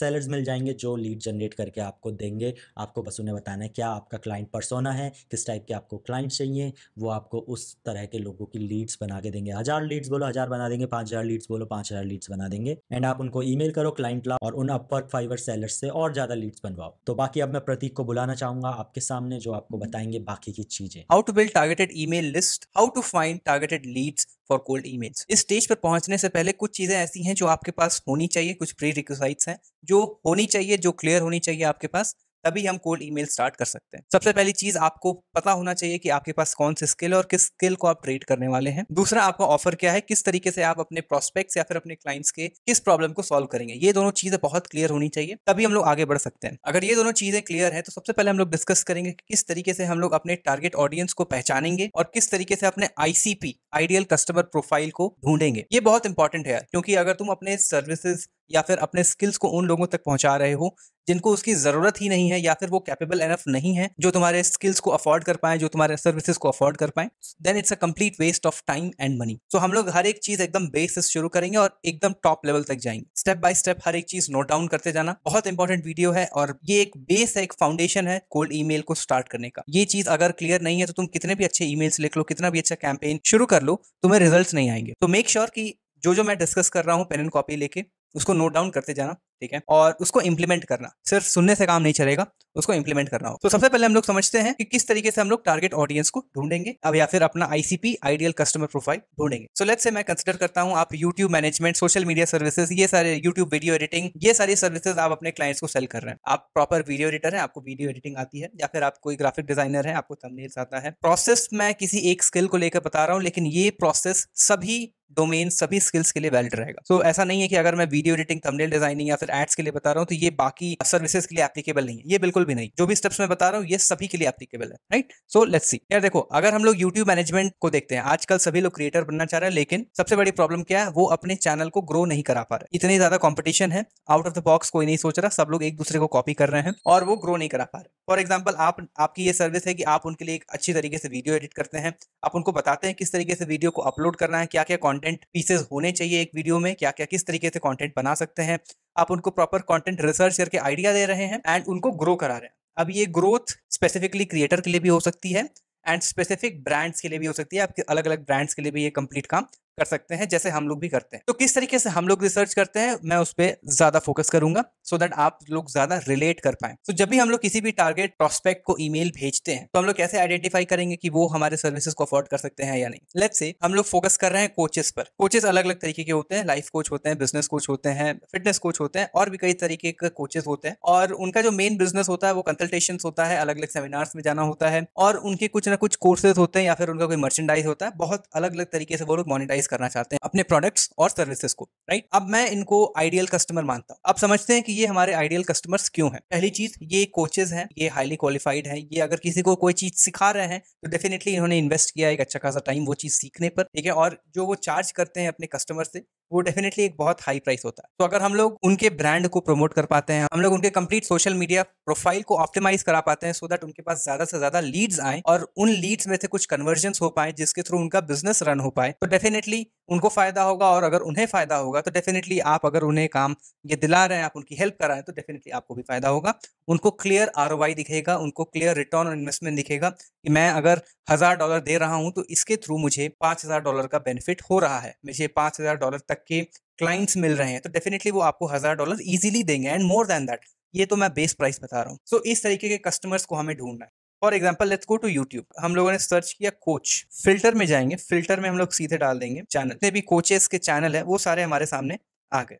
Speaker 1: सेलर्स मिल जाएंगे जो लीड जनरेट करें करके आपको देंगे आपको बस उन्हें बताना है क्या आपका क्लाइंट परसोना है किस टाइप के आपको क्लाइंट चाहिए वो आपको उस तरह के लोगों की लीड्स बना के देंगे हज़ार लीड्स बोलो हज़ार बना देंगे पाँच हज़ार लीड्स बोलो पाँच हज़ार लीड्स बना देंगे एंड आप उनको ई करो क्लाइंट ला और उन अपवर्क फाइवर सेलर से और ज़्यादा लीड्स बनवाओ तो बाकी अब मैं प्रतीक को बुलाना चाहूंगा आपके सामने जो आपको बताएंगे बाकी की चीज़ें
Speaker 2: how to build targeted e list how to find targeted leads for cold emails इस स्टेज पर पहुंचने से पहले कुछ चीज़ें ऐसी हैं जो आपके पास होनी चाहिए कुछ प्री रिक्वाइट्स हैं जो होनी चाहिए जो क्लियर होनी चाहिए आपके पास तभी हम कोल्ड ईमेल स्टार्ट कर सकते हैं सबसे पहली चीज आपको पता होना चाहिए कि आपके पास कौन से स्किल और किस स्किल को आप ट्रेड करने वाले हैं दूसरा आपका ऑफर क्या है किस तरीके से आप अपने प्रोस्पेक्ट या फिर अपने क्लाइंट्स के किस प्रॉब्लम को सॉल्व करेंगे ये दोनों चीजें बहुत क्लियर होनी चाहिए तभी हम लोग आगे बढ़ सकते हैं अगर ये दोनों चीजें क्लियर है तो सबसे पहले हम लोग डिस्कस करेंगे कि किस तरीके से हम लोग अपने टारगेट ऑडियंस को पहचानेंगे और किस तरीके से अपने आईसीपी आइडियल कस्टमर प्रोफाइल को ढूंढेंगे ये बहुत इंपॉर्टेंट है क्योंकि अगर तुम अपने सर्विसेज या फिर अपने स्किल्स को उन लोगों तक पहुंचा रहे हो जिनको उसकी ज़रूरत ही नहीं है या फिर वो कैपेबल एनफ नहीं है जो तुम्हारे स्किल्स को अफोर्ड कर पाए जो तुम्हारे सर्विसेज को अफोर्ड कर पाए then it's a complete waste of time and money तो हम लोग हर एक चीज़ एकदम बेस से शुरू करेंगे और एकदम टॉप लेवल तक जाएंगे स्टेप बाय स्टेप हर एक चीज़ नोट डाउन करते जाना बहुत इंपॉर्टेंट वीडियो है और ये एक बेस है एक फाउंडेशन है कोल्ड ई को स्टार्ट करने का ये चीज़ अगर क्लियर नहीं है तो तुम कितने भी अच्छे ई लिख लो कितना भी अच्छा कैंपेन शुरू कर लो तुम्हें रिजल्ट नहीं आएंगे तो मेक श्योर की जो जो मैं डिस्कस कर रहा हूँ पेन एंड कॉपी लेके उसको नोट डाउन करते जाना ठीक है और उसको इम्प्लीमेंट करना सिर्फ सुनने से काम नहीं चलेगा उसको इम्प्लीमेंट करना हो तो सबसे पहले हम लोग समझते हैं कि किस तरीके से हम लोग टारगेट ऑडियंस को ढूंढेंगे अब या फिर अपना आईसीपी आइडियल कस्टमर प्रोफाइल ढूंढेंगे सो लेट्स से मैं कंसिडर करता हूँ आप YouTube management social media services ये सारे यूट्यूब वीडियो एडिटिंग ये सारी सर्विसेज आप अपने क्लाइंट्स को सेल कर रहे हैं आप प्रॉपर वीडियो एडिटर है आपको वीडियो एडिटिंग आती है या फिर आप कोई ग्राफिक डिजाइनर है आपको थंबनेल्स आता है प्रोसेस मैं किसी एक स्किल को लेकर बता रहा हूँ लेकिन ये प्रोसेस सभी डोमेन सभी स्किल्स के लिए वैलिड रहेगा सो so, ऐसा नहीं है कि अगर मैं वीडियो एडिटिंग थंबनेल डिजाइनिंग या फिर एड्स के लिए बता रहा हूँ तो ये बाकी सर्विसेज के लिए एप्लीकेबल नहीं है ये बिल्कुल भी नहीं जो भी स्टेप्स मैं बता रहा हूँ ये सभी के लिए एप्लीकेबल है राइट सो लेट्स सी यार देखो अगर हम लोग यूट्यूब मैनेजमेंट को देखते हैं आजकल सभी लोग क्रिएटर बनना चाह रहे हैं लेकिन सबसे बड़ी प्रॉब्लम क्या है वो अपने चैनल को ग्रो नहीं करा पा रहे इतने ज्यादा कॉम्पिटिशन है आउट ऑफ द बॉक्स कोई नहीं सोच रहा सब लोग एक दूसरे को कॉपी कर रहे हैं और वो ग्रो नहीं करा पा रहे फॉर एग्जाम्पल आप आपकी ये सर्विस है कि आप उनके लिए एक अच्छी तरीके से वीडियो एडिट करते हैं आप उनको बताते हैं किस तरीके से वीडियो को अपलोड करना है क्या क्या कॉन्टेंट कंटेंट पीसेस होने चाहिए एक वीडियो में क्या क्या किस तरीके से कंटेंट बना सकते हैं आप उनको प्रॉपर कंटेंट रिसर्च करके आइडिया दे रहे हैं एंड उनको ग्रो करा रहे हैं अब ये ग्रोथ स्पेसिफिकली क्रिएटर के लिए भी हो सकती है एंड स्पेसिफिक ब्रांड्स के लिए भी हो सकती है आपके अलग अलग ब्रांड्स के लिए भी ये कंप्लीट काम कर सकते हैं जैसे हम लोग भी करते हैं तो किस तरीके से हम लोग रिसर्च करते हैं मैं उस पर ज्यादा फोकस करूंगा सो so दैट आप लोग ज्यादा रिलेट कर पाए तो so जब भी हम लोग किसी भी टारगेट प्रोस्पेक्ट को ई भेजते हैं तो हम लोग कैसे आइडेंटिफाई करेंगे कि वो हमारे सर्विसेज को अफोर्ड कर सकते हैं या नहीं लेट से हम लोग फोकस कर रहे हैं कोचेस पर कोचेस अलग अलग तरीके के होते हैं लाइफ कोच होते हैं बिजनेस कोच होते हैं फिटनेस कोच होते हैं और भी कई तरीके के कोचेस होते हैं और उनका जो मेन बिजनेस होता है वो कंसल्टेशन होता है अलग अलग सेमिनार्स में जाना होता है और उनके कुछ ना कुछ कोर्सेज होते हैं या फिर उनका कोई मर्चेंडाइज होता है बहुत अलग अलग तरीके से वो लोग मॉनिटाइज करना चाहते हैं अपने प्रोडक्ट्स और सर्विसेज को राइट अब मैं इनको आइडियल कस्टमर मानता हूँ आप समझते हैं कि ये हमारे आइडियल कस्टमर्स क्यों हैं पहली चीज ये कोचेज हैं ये हाईली क्वालिफाइड हैं ये अगर किसी को कोई चीज सिखा रहे हैं तो डेफिनेटली इन्होंने इन्वेस्ट किया एक अच्छा खासा टाइम वो चीज सीखने पर ठीक है और जो वो चार्ज करते हैं अपने कस्टमर से वो डेफिनेटली एक बहुत हाई प्राइस होता है तो अगर हम लोग उनके ब्रांड को प्रमोट कर पाते हैं हम लोग उनके कंप्लीट सोशल मीडिया प्रोफाइल को ऑप्टिमाइज करा पाते हैं सो so दैट उनके पास ज्यादा से ज्यादा लीड्स आए और उन लीड्स में से कुछ कन्वर्जन हो पाए जिसके थ्रू उनका बिजनेस रन हो पाए तो डेफिनेटली उनको फ़ायदा होगा और अगर उन्हें फ़ायदा होगा तो डेफिनेटली आप अगर उन्हें काम ये दिला रहे हैं आप उनकी हेल्प कर रहे हैं तो डेफिनेटली आपको भी फ़ायदा होगा उनको क्लियर आर दिखेगा उनको क्लियर रिटर्न ऑन इन्वेस्टमेंट दिखेगा कि मैं अगर हज़ार डॉलर दे रहा हूँ तो इसके थ्रू मुझे पांच हज़ार डॉलर का बेनिफिट हो रहा है मुझे पांच हज़ार डॉलर तक के क्लाइंट्स मिल रहे हैं तो डेफिनेटली वो आपको हज़ार डॉलर ईजिली देंगे एंड मोर देन दैट ये तो मैं बेस प्राइस बता रहा हूँ सो so, इस तरीके के कस्टमर्स को हमें ढूंढना है for example let's go to YouTube हम लोगों ने सर्च किया कोच फिल्टर में जाएंगे फिल्टर में हम लोग सीधे डाल देंगे चैनल जितने भी कोचेस के चैनल है वो सारे हमारे सामने आ गए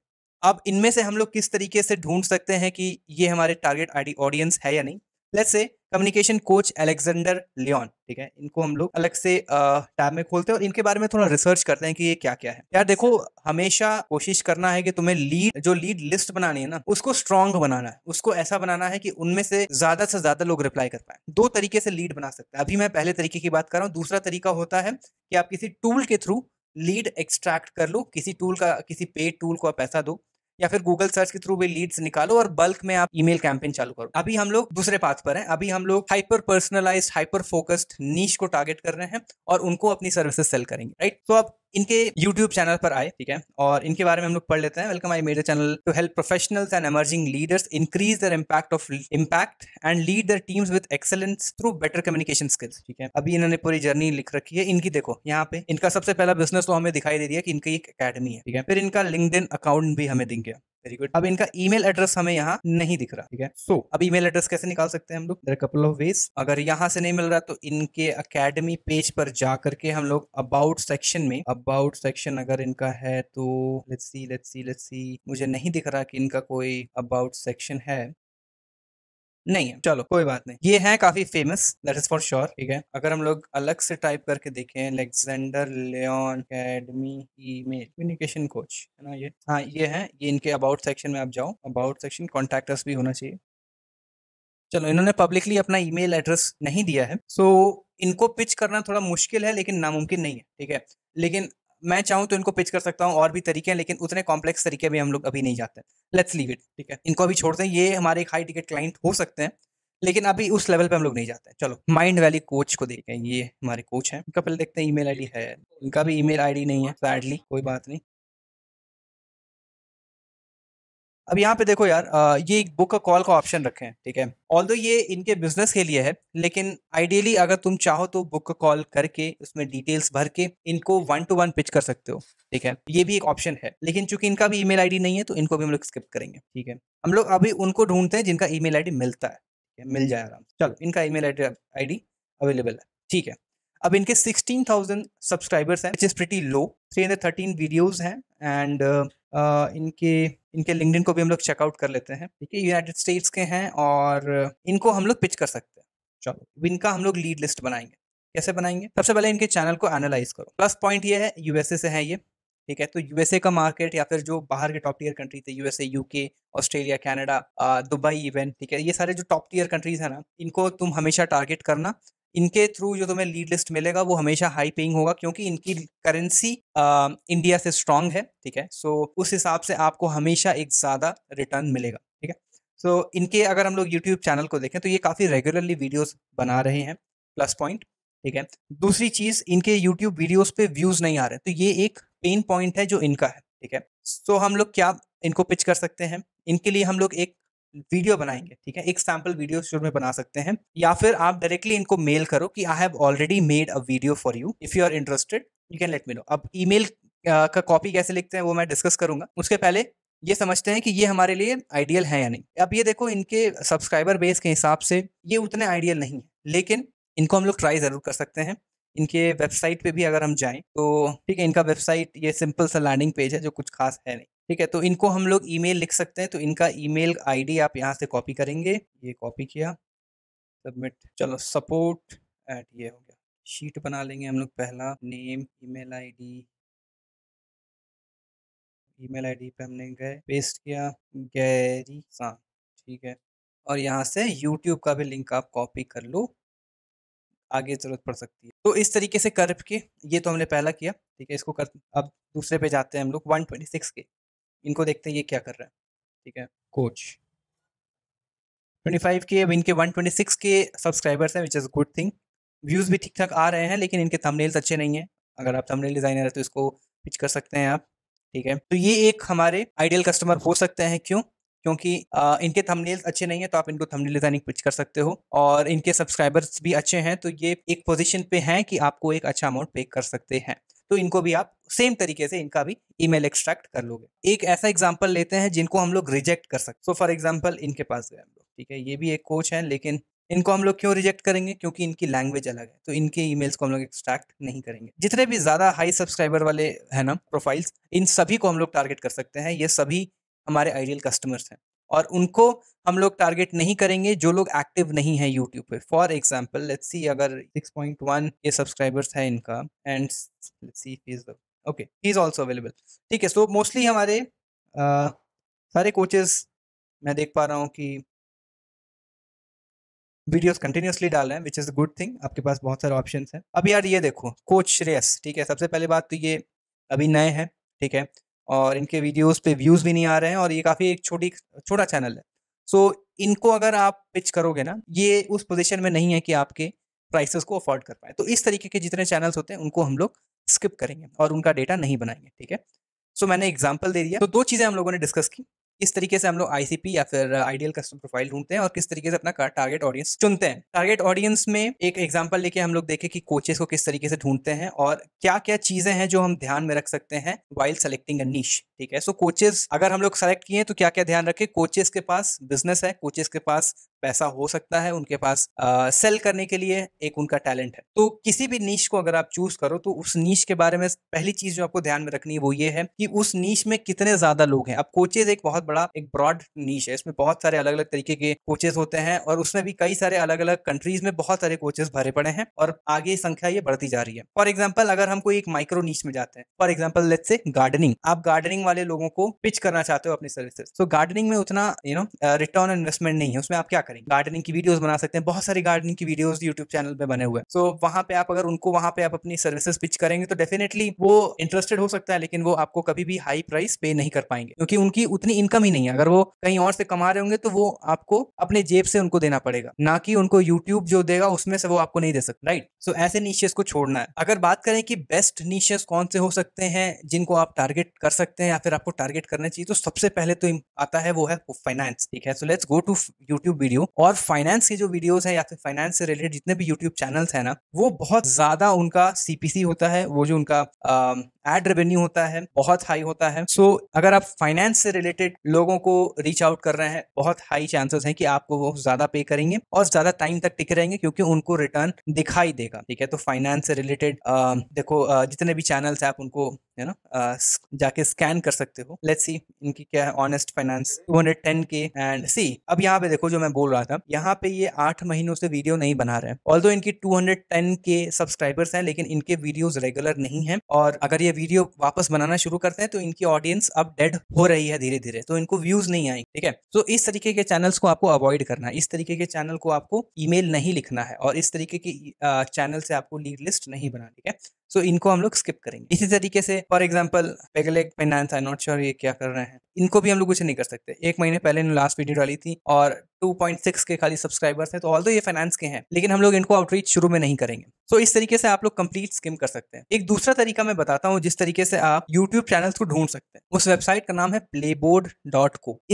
Speaker 2: अब इनमें से हम लोग किस तरीके से ढूंढ सकते हैं कि ये हमारे टारगेट ऑडियंस है या नहीं let's say communication coach Alexander Leone ठीक है इनको हम लोग अलग से टैब में खोलते हैं और इनके बारे में थोड़ा रिसर्च करते हैं कि ये क्या क्या है यार देखो हमेशा कोशिश करना है कि तुम्हें लीड जो लीड लिस्ट बनानी है ना उसको स्ट्रांग बनाना है उसको ऐसा बनाना है कि उनमें से ज्यादा से ज्यादा लोग रिप्लाई कर पाए दो तरीके से लीड बना सकते हैं अभी मैं पहले तरीके की बात कर रहा हूँ दूसरा तरीका होता है कि आप किसी टूल के थ्रू लीड एक्सट्रैक्ट कर लो किसी टूल का किसी पेड टूल को आप पैसा दो या फिर गूगल सर्च के थ्रू भी लीड्स निकालो और बल्क में आप ईमेल कैंपेन चालू करो अभी हम लोग दूसरे पाथ पर हैं अभी हम लोग हाइपर पर्सनलाइज हाइपर फोकस्ड नीच को टारगेट कर रहे हैं और उनको अपनी सर्विसेज सेल करेंगे राइट तो आप इनके YouTube चैनल पर आए ठीक है और इनके बारे में हम लोग पढ़ लेते हैं welcome I made channel to help professionals and emerging leaders increase their impact of impact and lead their teams with excellence through better communication skills ठीक है अभी इन्होंने पूरी जर्नी लिख रखी है इनकी देखो यहाँ पे इनका सबसे पहला बिजनेस तो हमें दिखाई दे दिया कि इनकी एक अकेडमी है ठीक है फिर इनका लिंकड अकाउंट भी हमें दिख गया वेरी गुड अब इनका ईमेल एड्रेस हमें यहाँ नहीं दिख रहा ठीक है सो so, अब ईमेल एड्रेस कैसे निकाल सकते हैं हम लोग कपल ऑफ वेज अगर यहाँ से नहीं मिल रहा तो इनके अकेडमी पेज पर जा करके हम लोग अबाउट सेक्शन में अबाउट सेक्शन अगर इनका है तो let's see let's see let's see मुझे नहीं दिख रहा कि इनका कोई अबाउट सेक्शन है नहीं है चलो कोई बात नहीं ये है काफी famous that is for sure ठीक है अगर हम लोग अलग से टाइप करके देखें Alexander Lyon academy email communication coach है ना ये हाँ ये है ये इनके अबाउट सेक्शन में आप जाओ अबाउट सेक्शन कॉन्टैक्टर्स भी होना चाहिए चलो इन्होंने पब्लिकली अपना ईमेल एड्रेस नहीं दिया है सो so, इनको पिच करना थोड़ा मुश्किल है लेकिन नामुमकिन नहीं है ठीक है लेकिन मैं चाहूँ तो इनको पिच कर सकता हूँ और भी तरीके हैं लेकिन उतने कॉम्प्लेक्स तरीके भी हम लोग अभी नहीं जाते लेट्स लीव इट ठीक है इनको अभी छोड़ते हैं ये हमारे एक हाई टिकट क्लाइंट हो सकते हैं लेकिन अभी उस लेवल पे हम लोग नहीं जाते चलो माइंड वैली कोच को देखें ये हमारे कोच हैं उनका पहले देखते हैं ईमेल आईडी है इनका भी ईमेल आईडी नहीं है सैडली कोई बात नहीं अब यहाँ पे देखो यार ये एक बुक का कॉल का ऑप्शन रखे हैं ठीक है ऑल दो ये इनके बिजनेस के लिए है लेकिन आइडियली अगर तुम चाहो तो बुक का कॉल करके उसमें डिटेल्स भर के इनको वन टू वन पिच कर सकते हो ठीक है ये भी एक ऑप्शन है लेकिन चूंकि इनका भी ईमेल आईडी नहीं है तो इनको भी हम लोग स्किप करेंगे ठीक है हम लोग अभी उनको ढूंढते हैं जिनका ईमेल आईडी मिलता है मिल जाए आराम से चलो इनका ईमेल आईडी अवेलेबल है ठीक है अब इनके 16,000 सब्सक्राइबर्स हैं इज़ प्रिटी लो 313 वीडियोस हैं एंड uh, uh, इनके इनके लिंकडिन को भी हम लोग चेकआउट कर लेते हैं ठीक है यूनाइटेड स्टेट्स के हैं और इनको हम लोग पिच कर सकते हैं चलो इनका हम लोग लीड लिस्ट बनाएंगे कैसे बनाएंगे सबसे पहले इनके चैनल को एनालाइज करो प्लस पॉइंट ये है यूएसए से है ये ठीक है तो यूएसए का मार्केट या फिर जो बाहर के टॉप टीयर कंट्री थे USA UK Australia Canada Dubai event ठीक है ये सारे जो टॉप टीयर कंट्रीज है ना इनको तुम हमेशा टारगेट करना इनके थ्रू जो तुम्हें लीड लिस्ट मिलेगा वो हमेशा हाई पेइंग होगा क्योंकि इनकी करेंसी इंडिया से स्ट्रांग है ठीक है सो so, उस हिसाब से आपको हमेशा एक ज़्यादा रिटर्न मिलेगा ठीक है सो so, इनके अगर हम लोग यूट्यूब चैनल को देखें तो ये काफ़ी रेगुलरली वीडियोस बना रहे हैं प्लस पॉइंट ठीक है दूसरी चीज़ इनके यूट्यूब वीडियोज़ पे व्यूज़ नहीं आ रहे तो ये एक पेन पॉइंट है जो इनका है ठीक है सो so, हम लोग क्या इनको पिच कर सकते हैं इनके लिए हम लोग एक वीडियो बनाएंगे ठीक है एक सैम्पल वीडियो शुरू में बना सकते हैं या फिर आप डायरेक्टली इनको मेल करो कि I have already made a video for you if you are interested you can let me know अब ईमेल का कॉपी कैसे लिखते हैं वो मैं डिस्कस करूंगा उसके पहले ये समझते हैं कि ये हमारे लिए आइडियल है या नहीं अब ये देखो इनके सब्सक्राइबर बेस के हिसाब से ये उतने आइडियल नहीं है लेकिन इनको हम लोग ट्राई ज़रूर कर सकते हैं इनके वेबसाइट पे भी अगर हम जाएं तो ठीक है इनका वेबसाइट ये सिंपल सा लैंडिंग पेज है जो कुछ खास है नहीं ठीक है तो इनको हम लोग ईमेल लिख सकते हैं तो इनका ईमेल आईडी आप यहाँ से कॉपी करेंगे ये कॉपी किया सबमिट चलो सपोर्ट एट ये हो गया शीट बना लेंगे हम लोग पहला name email ID email ID पे हमने गए पेस्ट किया गैरी सान ठीक है और यहाँ से यूट्यूब का भी लिंक आप कॉपी कर लो आगे ज़रूरत पड़ सकती है तो इस तरीके से करके के ये तो हमने पहला किया ठीक है इसको कर अब दूसरे पे जाते हैं हम लोग वन ट्वेंटी सिक्स के इनको देखते हैं ये क्या कर रहा है ठीक है कोच 25 के अब इनके 126 के सब्सक्राइबर्स हैं which is good thing views भी ठीक ठाक आ रहे हैं लेकिन इनके थंबनेल्स अच्छे नहीं हैं अगर आप थंबनेल डिज़ाइनर है तो इसको पिच कर सकते हैं आप ठीक है तो ये एक हमारे आइडियल कस्टमर हो सकते हैं क्यों क्योंकि आ, इनके थंबनेल्स अच्छे नहीं हैं तो आप इनको थंबनेल डिज़ाइनिंग पिच कर सकते हो और इनके सब्सक्राइबर्स भी अच्छे हैं तो ये एक पोजीशन पे हैं कि आपको एक अच्छा अमाउंट पे कर सकते हैं तो इनको भी आप सेम तरीके से इनका भी ईमेल एक्सट्रैक्ट कर लोगे एक ऐसा एग्जाम्पल लेते हैं जिनको हम लोग रिजेक्ट कर सकते सो फॉर एग्जाम्पल इनके पास गए हम लोग ठीक है ये भी एक कोच है लेकिन इनको हम लोग क्यों रिजेक्ट करेंगे क्योंकि इनकी लैंग्वेज अलग है तो इनके ईमेल्स को हम लोग एक्सट्रैक्ट नहीं करेंगे जितने भी ज़्यादा हाई सब्सक्राइबर वाले है ना प्रोफाइल्स इन सभी को हम लोग टारगेट कर सकते हैं ये सभी हमारे आइडियल कस्टमर्स हैं और उनको हम लोग टारगेट नहीं करेंगे जो लोग एक्टिव नहीं है यूट्यूब पे फॉर एग्जाम्पल लेट्स सी अगर 6.1 के सब्सक्राइबर्स है इनका एंड सी इज ओके ही इज़ ऑल्सो अवेलेबल ठीक है सो मोस्टली हमारे आ, सारे कोचेस मैं देख पा रहा हूँ कि वीडियोस कंटिन्यूसली डाल रहे हैं विच इज़ गुड थिंग आपके पास बहुत सारे ऑप्शन हैं अब यार ये देखो कोच श्रेयस ठीक है सबसे पहले बात तो ये अभी नए हैं ठीक है और इनके वीडियोस पे व्यूज़ भी नहीं आ रहे हैं और ये काफ़ी एक छोटी छोटा चैनल है सो so, इनको अगर आप पिच करोगे ना ये उस पोजीशन में नहीं है कि आपके प्राइसेस को अफोर्ड कर पाए तो इस तरीके के जितने चैनल्स होते हैं उनको हम लोग स्किप करेंगे और उनका डेटा नहीं बनाएंगे ठीक है सो मैंने एग्जाम्पल दे दिया तो दो चीज़ें हम लोगों ने डिस्कस की किस तरीके से हम लोग आईसीपी या फिर आइडियल कस्टम प्रोफाइल ढूंढते हैं और किस तरीके से अपना टारगेट ऑडियंस चुनते हैं टारगेट ऑडियंस में एक एग्जाम्पल लेके हम लोग देखें कि कोचेस को किस तरीके से ढूंढते हैं और क्या क्या चीजें हैं जो हम ध्यान में रख सकते हैं वाइल्ड सेलेक्टिंग अ ठीक है सो कोचेस अगर हम लोग सेलेक्ट किए तो क्या क्या ध्यान रखें कोचेस के पास बिजनेस है कोचेस के पास पैसा हो सकता है उनके पास आ, सेल करने के लिए एक उनका टैलेंट है तो किसी भी नीच को अगर आप चूज करो तो उस नीच के बारे में पहली चीज जो आपको ध्यान में रखनी है वो ये है कि उस नीच में कितने ज्यादा लोग हैं अब कोचेज एक बहुत बड़ा एक ब्रॉड नीच है इसमें बहुत सारे अलग अलग तरीके के कोचेज होते हैं और उसमें भी कई सारे अलग अलग कंट्रीज में बहुत सारे कोचेज भरे पड़े हैं और आगे संख्या ये बढ़ती जा रही है फॉर एग्जाम्पल अगर हम कोई एक माइक्रो नीच में जाते हैं for example let say gardening आप गार्डनिंग वाले लोगों को पिच करना चाहते हो अपनी सर्विसेज तो गार्डनिंग में उतना यू नो रिटर्न इन्वेस्टमेंट नहीं है उसमें आप क्या करें गार्डनिंग की वीडियोस बना सकते हैं बहुत सारी गार्डनिंग की वीडियोस यूट्यूब चैनल पे बने हुए हैं सो so, वहां पे आप अगर उनको वहां पे आप अपनी सर्विसेज पिच करेंगे तो डेफिनेटली वो इंटरेस्टेड हो सकता है लेकिन वो आपको कभी भी हाई प्राइस पे नहीं कर पाएंगे क्योंकि उनकी उतनी इनकम ही नहीं है अगर वो कहीं और से कमा रहे होंगे तो वो आपको अपने जेब से उनको देना पड़ेगा ना कि उनको यूट्यूब जो देगा उसमें से वो आपको नहीं दे सकता राइट सो ऐसे नीशेस को छोड़ना है अगर बात करें कि बेस्ट नीशेस कौन से हो सकते हैं जिनको आप टारगेट कर सकते हैं या फिर आपको टारगेट करना चाहिए तो सबसे पहले तो आता है वो है फाइनेंस ठीक है so let's go to YouTube video video और फाइनेंस के जो वीडियोस है या फिर फाइनेंस से रिलेटेड जितने भी यूट्यूब चैनल्स है ना वो बहुत ज्यादा उनका सीपीसी होता है वो जो उनका एड रेवेन्यू होता है बहुत हाई होता है सो so, अगर आप फाइनेंस से रिलेटेड लोगों को रीच आउट कर रहे हैं बहुत हाई चांसेस हैं कि आपको वो ज्यादा पे करेंगे और ज्यादा टाइम तक टिक रहेंगे क्योंकि उनको रिटर्न दिखाई देगा ठीक है तो फाइनेंस से रिलेटेड देखो आ, जितने भी चैनल्स हैं आप उनको यू नो जाके स्कैन कर सकते हो लेट्स सी इनकी क्या है honest finance ten K and see अब यहाँ पे देखो जो मैं बोल रहा था यहाँ पे ये आठ महीनों से वीडियो नहीं बना रहे हैं ऑल इनकी टेन के सब्सक्राइबर्स हैं लेकिन इनके वीडियोज रेगुलर नहीं है और अगर ये वीडियो वापस बनाना शुरू करते हैं तो इनकी ऑडियंस अब डेड हो रही है धीरे धीरे तो इनको व्यूज नहीं आएंगे ठीक है तो इस तरीके के चैनल्स को आपको अवॉइड करना है इस तरीके के चैनल को आपको ईमेल नहीं लिखना है और इस तरीके की चैनल से आपको लीड लिस्ट नहीं बनानी है सो so, इनको हम लोग स्किप करेंगे इसी तरीके से फॉर एग्जाम्पल पेगलेक फाइनेंस आई नॉट श्योर ये क्या कर रहे हैं इनको भी हम लोग कुछ नहीं कर सकते एक महीने पहले लास्ट वीडियो डाली थी और 2.6 के खाली सब्सक्राइबर्स हैं तो ऑल ये फाइनेंस के हैं लेकिन हम लोग इनको आउटरीच शुरू में नहीं करेंगे तो so, इस तरीके से आप लोग कंप्लीट स्किम कर सकते हैं एक दूसरा तरीका मैं बताता हूँ जिस तरीके से आप यूट्यूब चैनल को ढूंढ सकते हैं उस वेबसाइट का नाम है प्ले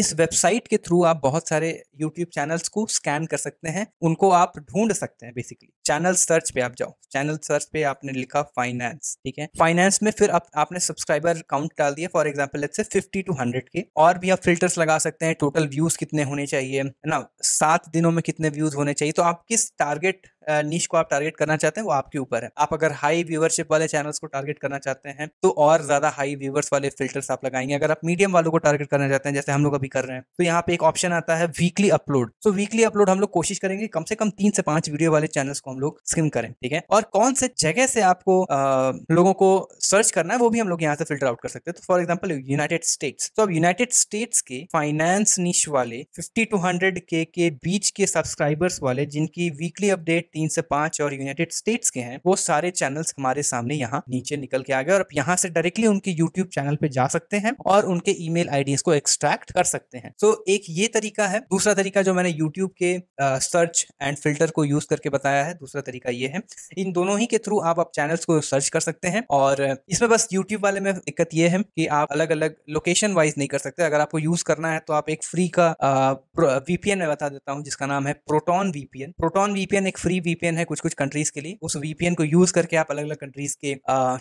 Speaker 2: इस वेबसाइट के थ्रू आप बहुत सारे यूट्यूब चैनल्स को स्कैन कर सकते हैं उनको आप ढूंढ सकते हैं बेसिकली चैनल सर्च पे आप जाओ चैनल सर्च पे आपने लिखा फाइनेंस ठीक है फाइनेंस में फिर आप, आपने सब्सक्राइबर काउंट डाल दिया for example say fifty to hundred K और भी आप फिल्टर्स लगा सकते हैं टोटल व्यूज कितने होने चाहिए ना सात दिनों में कितने व्यूज होने चाहिए तो आप किस टारगेट नीच को आप टारगेट करना चाहते हैं वो आपके ऊपर है आप अगर हाई व्यूवरशिप वाले चैनल्स को टारगेट करना चाहते हैं तो और ज़्यादा हाई व्यूवर्स वाले फिल्टर्स आप लगाएंगे अगर आप मीडियम वालों को टारगेट करना चाहते हैं जैसे हम लोग अभी कर रहे हैं तो यहाँ पे एक ऑप्शन आता है वीकली अपलोड तो वीकली अपलोड हम लोग कोशिश करेंगे कम से कम तीन से पांच वीडियो वाले चैनल्स को हम लोग स्किम करें ठीक है और कौन से जगह से आपको लोगों को सर्च करना है वो भी हम लोग यहाँ से फिल्टर आउट कर सकते हैं तो फॉर एग्जाम्पल यूनाइटेड स्टेट्स तो अब यूनाइटेड स्टेट्स के फाइनेंस नीच वाले फिफ्टी टू हंड्रेड के बीच के सब्सक्राइबर्स वाले जिनकी वीकली अपडेट तीन से पांच और यूनाइटेड स्टेट्स के हैं वो सारे चैनल्स हमारे सामने यहाँ नीचे निकल के आ गए और यहाँ से डायरेक्टली उनके यूट्यूब चैनल पे जा सकते हैं और उनके ई मेल को एक्सट्रैक्ट कर सकते हैं सो एक ये तरीका है दूसरा तरीका जो मैंने यूट्यूब के सर्च एंड फिल्टर को यूज करके बताया है दूसरा तरीका ये है इन दोनों ही के थ्रू आप आप चैनल्स को सर्च कर सकते हैं और इसमें बस यूट्यूब वाले में दिक्कत ये है कि आप अलग अलग लोकेशन वाइज नहीं कर सकते अगर आपको यूज करना है तो आप एक फ्री का वीपीएन में बता देता हूँ जिसका नाम है प्रोटॉन वीपीएन प्रोटॉन वीपीएन एक फ्री वीपीएन है कुछ कुछ कंट्रीज के लिए उस वीपीएन को यूज करके आप अलग अलग कंट्रीज के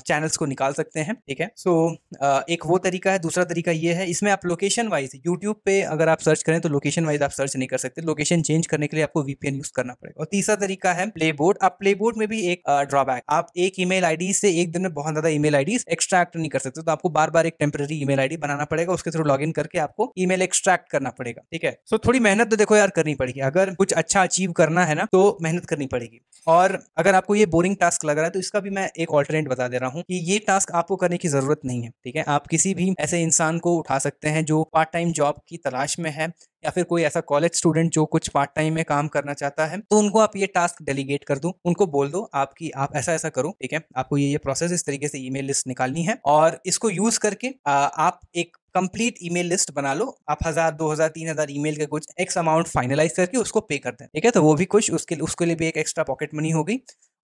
Speaker 2: चैनल्स को निकाल सकते हैं ठीक है सो so, एक वो तरीका है दूसरा तरीका ये है इसमें आप लोकेशन वाइज यूट्यूब पे अगर आप सर्च करें तो लोकेशन वाइज आप सर्च नहीं कर सकते लोकेशन चेंज करने के लिए आपको वीपीएन यूज करना पड़ेगा और तीसरा तरीका है प्ले बोर्ड आप प्ले बोर्ड में भी एक ड्रॉबैक आप एक ई मेल से एक दिन में बहुत ज्यादा ई मेल एक्सट्रैक्ट नहीं कर सकते तो आपको बार बार एक टेम्पररी ई मेल बनाना पड़ेगा उसके थ्रू लॉग करके आपको ईमेल एक्सट्रैक्ट करना पड़ेगा ठीक है सो थोड़ी मेहनत तो देखो यार करनी पड़ेगी अगर कुछ अच्छा अचीव करना है ना तो मेहनत करनी पड़ेगी और अगर आपको ये बोरिंग टास्क लग रहा है तो इसका भी मैं एक ऑल्टरनेट बता दे रहा हूँ कि ये टास्क आपको करने की ज़रूरत नहीं है ठीक है आप किसी भी ऐसे इंसान को उठा सकते हैं जो पार्ट टाइम जॉब की तलाश में है या फिर कोई ऐसा कॉलेज स्टूडेंट जो कुछ पार्ट टाइम में काम करना चाहता है तो उनको आप ये टास्क डेलीगेट कर दो उनको बोल दो आपकी आप ऐसा ऐसा करो ठीक है आपको ये ये प्रोसेस इस तरीके से ईमेल लिस्ट निकालनी है और इसको यूज करके आ, आप एक कंप्लीट ईमेल लिस्ट बना लो आप हजार दो हजार तीन हजार ईमेल का कुछ एक्स अमाउंट फाइनलाइज करके उसको पे कर दें ठीक है तो वो भी कुछ उसके उसके लिए भी एक एक्स्ट्रा पॉकेट मनी हो गई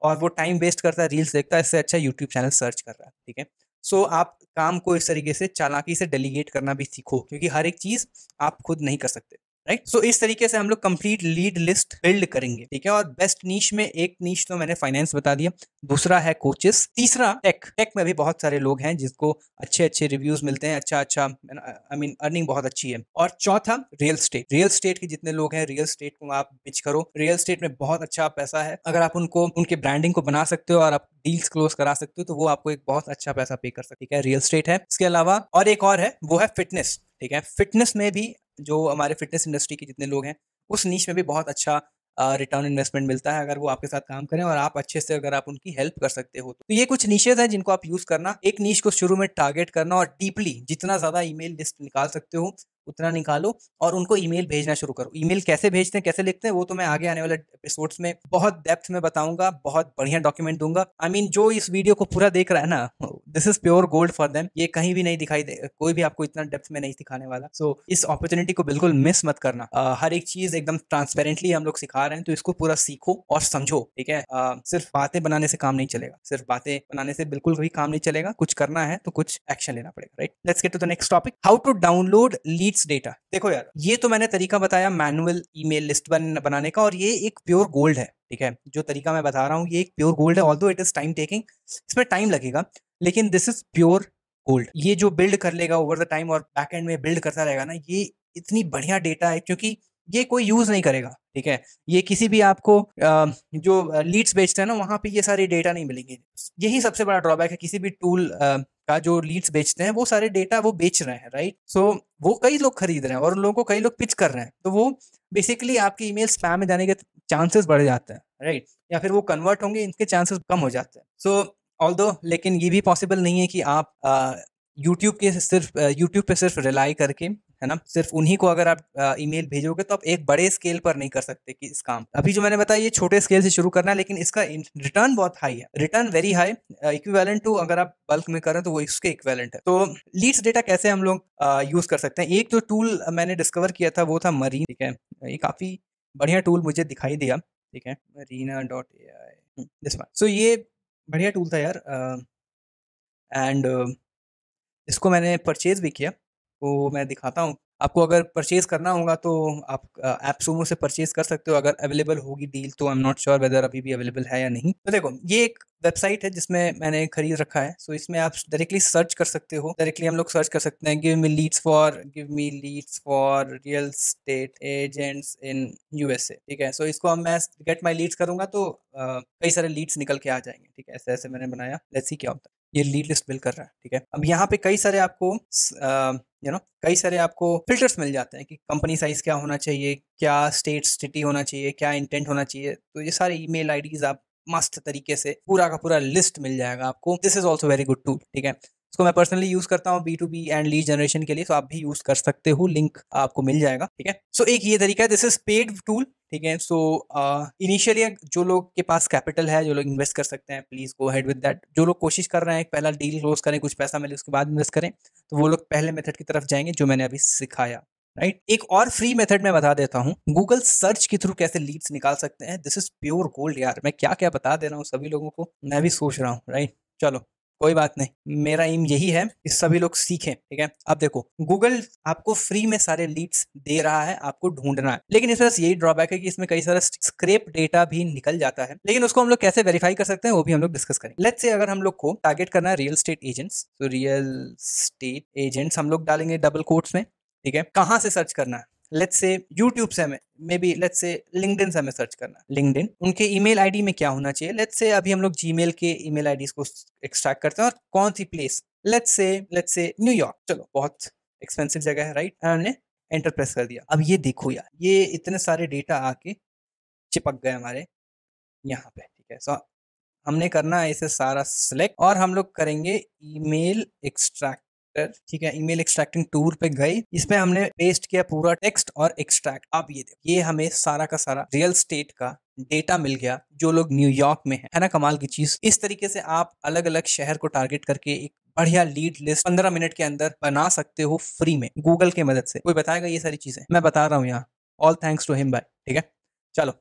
Speaker 2: और वो टाइम वेस्ट करता है रील्स देखता है इससे अच्छा यूट्यूब चैनल सर्च कर रहा है ठीक है सो आप काम को इस तरीके से चालाकी से डेलीगेट करना भी सीखो क्योंकि हर एक चीज़ आप खुद नहीं कर सकते राइट सो इस तरीके से हम लोग कंप्लीट लीड लिस्ट बिल्ड करेंगे ठीक है और बेस्ट नीच में एक नीच तो मैंने फाइनेंस बता दिया दूसरा है कोचेस तीसरा टेक टेक में भी बहुत सारे लोग हैं जिसको अच्छे अच्छे रिव्यूज मिलते हैं अच्छा अच्छा आई मीन अर्निंग बहुत अच्छी है और चौथा रियल स्टेट रियल स्टेट के जितने लोग हैं रियल स्टेट को आप पिच करो रियल स्टेट में बहुत अच्छा पैसा है अगर आप उनको उनके ब्रांडिंग को बना सकते हो और आप डील्स क्लोज करा सकते हो तो वो आपको एक बहुत अच्छा पैसा पे कर सकते ठीक है रियल स्टेट है इसके अलावा और एक और है वो है फिटनेस ठीक है फिटनेस में भी जो हमारे फिटनेस इंडस्ट्री के जितने लोग हैं उस नीच में भी बहुत अच्छा रिटर्न इन्वेस्टमेंट मिलता है अगर वो आपके साथ काम करें और आप अच्छे से अगर आप उनकी हेल्प कर सकते हो तो ये कुछ नीचे हैं जिनको आप यूज करना एक नीच को शुरू में टारगेट करना और डीपली जितना ज्यादा ईमेल लिस्ट निकाल सकते हो उतना निकालो और उनको ईमेल भेजना शुरू करो ईमेल कैसे भेजते हैं कैसे लिखते हैं वो तो मैं आगे आने वाले एपिसोड्स में बहुत डेप्थ में बताऊंगा बहुत बढ़िया डॉक्यूमेंट दूंगा आई I मीन mean, जो इस वीडियो को पूरा देख रहा है ना this is pure gold for them ये कहीं भी नहीं दिखाई दे कोई भी आपको इतना डेप्थ में नहीं सिखाने वाला सो so, इस अपॉर्चुनिटी को बिल्कुल मिस मत करना uh, हर एक चीज एकदम ट्रांसपेरेंटली हम लोग सिखा रहे हैं तो इसको पूरा सीखो और समझो ठीक है uh, सिर्फ बातें बनाने से काम नहीं चलेगा सिर्फ बातें बनाने से बिल्कुल भी काम नहीं चलेगा कुछ करना है तो कुछ एक्शन लेना पड़ेगा right let's get to the next topic how to download lead its data देखो यार ये तो मैंने तरीका बताया मैनुअल ईमेल लिस्ट बन बनाने का और ये एक प्योर गोल्ड है ठीक है जो तरीका मैं बता रहा हूँ ये एक प्योर गोल्ड है all it is time taking इसमें टाइम लगेगा लेकिन दिस इज़ प्योर गोल्ड ये जो बिल्ड कर लेगा ओवर द टाइम और बैक एंड में बिल्ड करता रहेगा ना ये इतनी बढ़िया डेटा है क्योंकि ये कोई यूज़ नहीं करेगा ठीक है ये किसी भी आपको जो लीड्स बेचते हैं ना वहां पे ये सारे डेटा नहीं मिलेंगे यही सबसे बड़ा ड्रॉबैक है किसी भी टूल का जो लीड्स बेचते हैं वो सारे डेटा वो बेच रहे हैं राइट सो वो कई लोग खरीद रहे हैं और उन लोगों को कई लोग पिच कर रहे हैं तो वो बेसिकली आपकी ईमेल स्पैम में जाने के चांसेस बढ़ जाते हैं राइट या फिर वो कन्वर्ट होंगे इनके चांसेस कम हो जाते हैं सो ऑल ऑल लेकिन ये भी पॉसिबल नहीं है कि आप यूट्यूब uh, के सिर्फ यूट्यूब uh, पे सिर्फ रिलाई करके है ना सिर्फ उन्हीं को अगर आप ईमेल भेजोगे तो आप एक बड़े स्केल पर नहीं कर सकते कि इस काम अभी जो मैंने बताया ये छोटे स्केल से शुरू करना है लेकिन इसका रिटर्न बहुत हाई है return very high equivalent to अगर आप बल्क में करें तो वो इसके इक्वेलेंट है तो लीड्स डेटा कैसे हम लोग यूज कर सकते हैं एक जो टूल मैंने डिस्कवर किया था वो था मरीन ठीक है ये काफी बढ़िया टूल मुझे दिखाई दिया ठीक है मरीना डॉट ए आई सो ये बढ़िया टूल था यार एंड uh, uh, इसको मैंने परचेज भी किया वो तो मैं दिखाता हूँ आपको अगर परचेज़ करना होगा तो आप ऐप सोमो से परचेज़ कर सकते हो अगर अवेलेबल होगी डील तो I am not sure whether अभी भी अवेलेबल है या नहीं तो देखो ये एक वेबसाइट है जिसमें मैंने खरीद रखा है सो so, इसमें आप डायरेक्टली सर्च कर सकते हो डायरेक्टली हम लोग सर्च कर सकते हैं give me leads for give me leads for real estate agents in USA ठीक है सो so, इसको हम मैं गेट माई लीड्स करूंगा तो कई सारे लीड्स निकल के आ जाएंगे ठीक है ऐसे ऐसे मैंने बनाया लेट्स सी क्या होता है ये लीड लिस्ट बिल्ड कर रहा है ठीक है अब यहाँ पे कई सारे आपको यू नो कई सारे आपको फिल्टर्स मिल जाते हैं कि कंपनी साइज क्या होना चाहिए क्या स्टेट सिटी होना चाहिए क्या इंटेंट होना चाहिए तो ये सारे ईमेल आईडीज आप मस्त तरीके से पूरा का पूरा लिस्ट मिल जाएगा आपको this is also very good tool ठीक है इसको मैं पर्सनली यूज करता हूँ B to B and lead generation के लिए सो तो आप भी यूज कर सकते हो लिंक आपको मिल जाएगा ठीक है सो एक ये तरीका है दिस इज पेड टूल ठीक है सो इनिशियली जो लोग के पास कैपिटल है जो लोग इन्वेस्ट कर सकते हैं please go ahead with that जो लोग कोशिश कर रहे हैं पहला डील क्लोज करें कुछ पैसा मिले उसके बाद इन्वेस्ट करें तो वो लोग पहले मेथड की तरफ जाएंगे जो मैंने अभी सिखाया राइट right? एक और फ्री मेथड मैं बता देता हूँ गूगल सर्च के थ्रू कैसे लीड्स निकाल सकते हैं दिस इज प्योर गोल्ड यार मैं क्या क्या बता दे रहा हूँ सभी लोगों को मैं भी सोच रहा हूँ राइट right? चलो कोई बात नहीं मेरा एम यही है कि सभी लोग सीखें ठीक है अब देखो गूगल आपको फ्री में सारे लीड्स दे रहा है आपको ढूंढना है लेकिन इस यही ड्रॉबैक है कि इसमें कई सारा स्क्रेप डेटा भी निकल जाता है लेकिन उसको हम लोग कैसे वेरीफाई कर सकते हैं वो भी हम लोग डिस्कस करें लेट से अगर हम लोग को टारगेट करना है रियल स्टेट एजेंट्स तो रियल स्टेट एजेंट्स हम लोग डालेंगे डबल कोर्ट्स में ठीक है कहाँ से सर्च करना है लेट्स से यूट्यूब से हमें maybe let's say LinkedIn से हमें सर्च करना है लिंकड उनके ईमेल आईडी में क्या होना चाहिए लेट्स से अभी हम लोग जी के ईमेल आईडीज को एक्सट्रैक्ट करते हैं और कौन सी place let's say let's say New York चलो बहुत एक्सपेंसिव जगह है राइट हमने एंटर प्रेस कर दिया अब ये देखो यार ये इतने सारे डेटा आके चिपक गए हमारे यहाँ पे ठीक है सो हमने करना है इसे सारा सिलेक्ट और हम लोग करेंगे ईमेल एक्सट्रैक्ट ठीक है ईमेल एक्सट्रैक्टिंग टूर पे गए इसमें हमने पेस्ट किया पूरा टेक्स्ट और एक्सट्रैक्ट आप ये देखो ये हमें सारा का सारा रियल स्टेट का डेटा मिल गया जो लोग न्यूयॉर्क में है, है ना कमाल की चीज इस तरीके से आप अलग अलग शहर को टारगेट करके एक बढ़िया लीड लिस्ट पंद्रह मिनट के अंदर बना सकते हो फ्री में गूगल के मदद से कोई बताएगा ये सारी चीजें मैं बता रहा हूँ यहाँ all thanks to him bye ठीक है चलो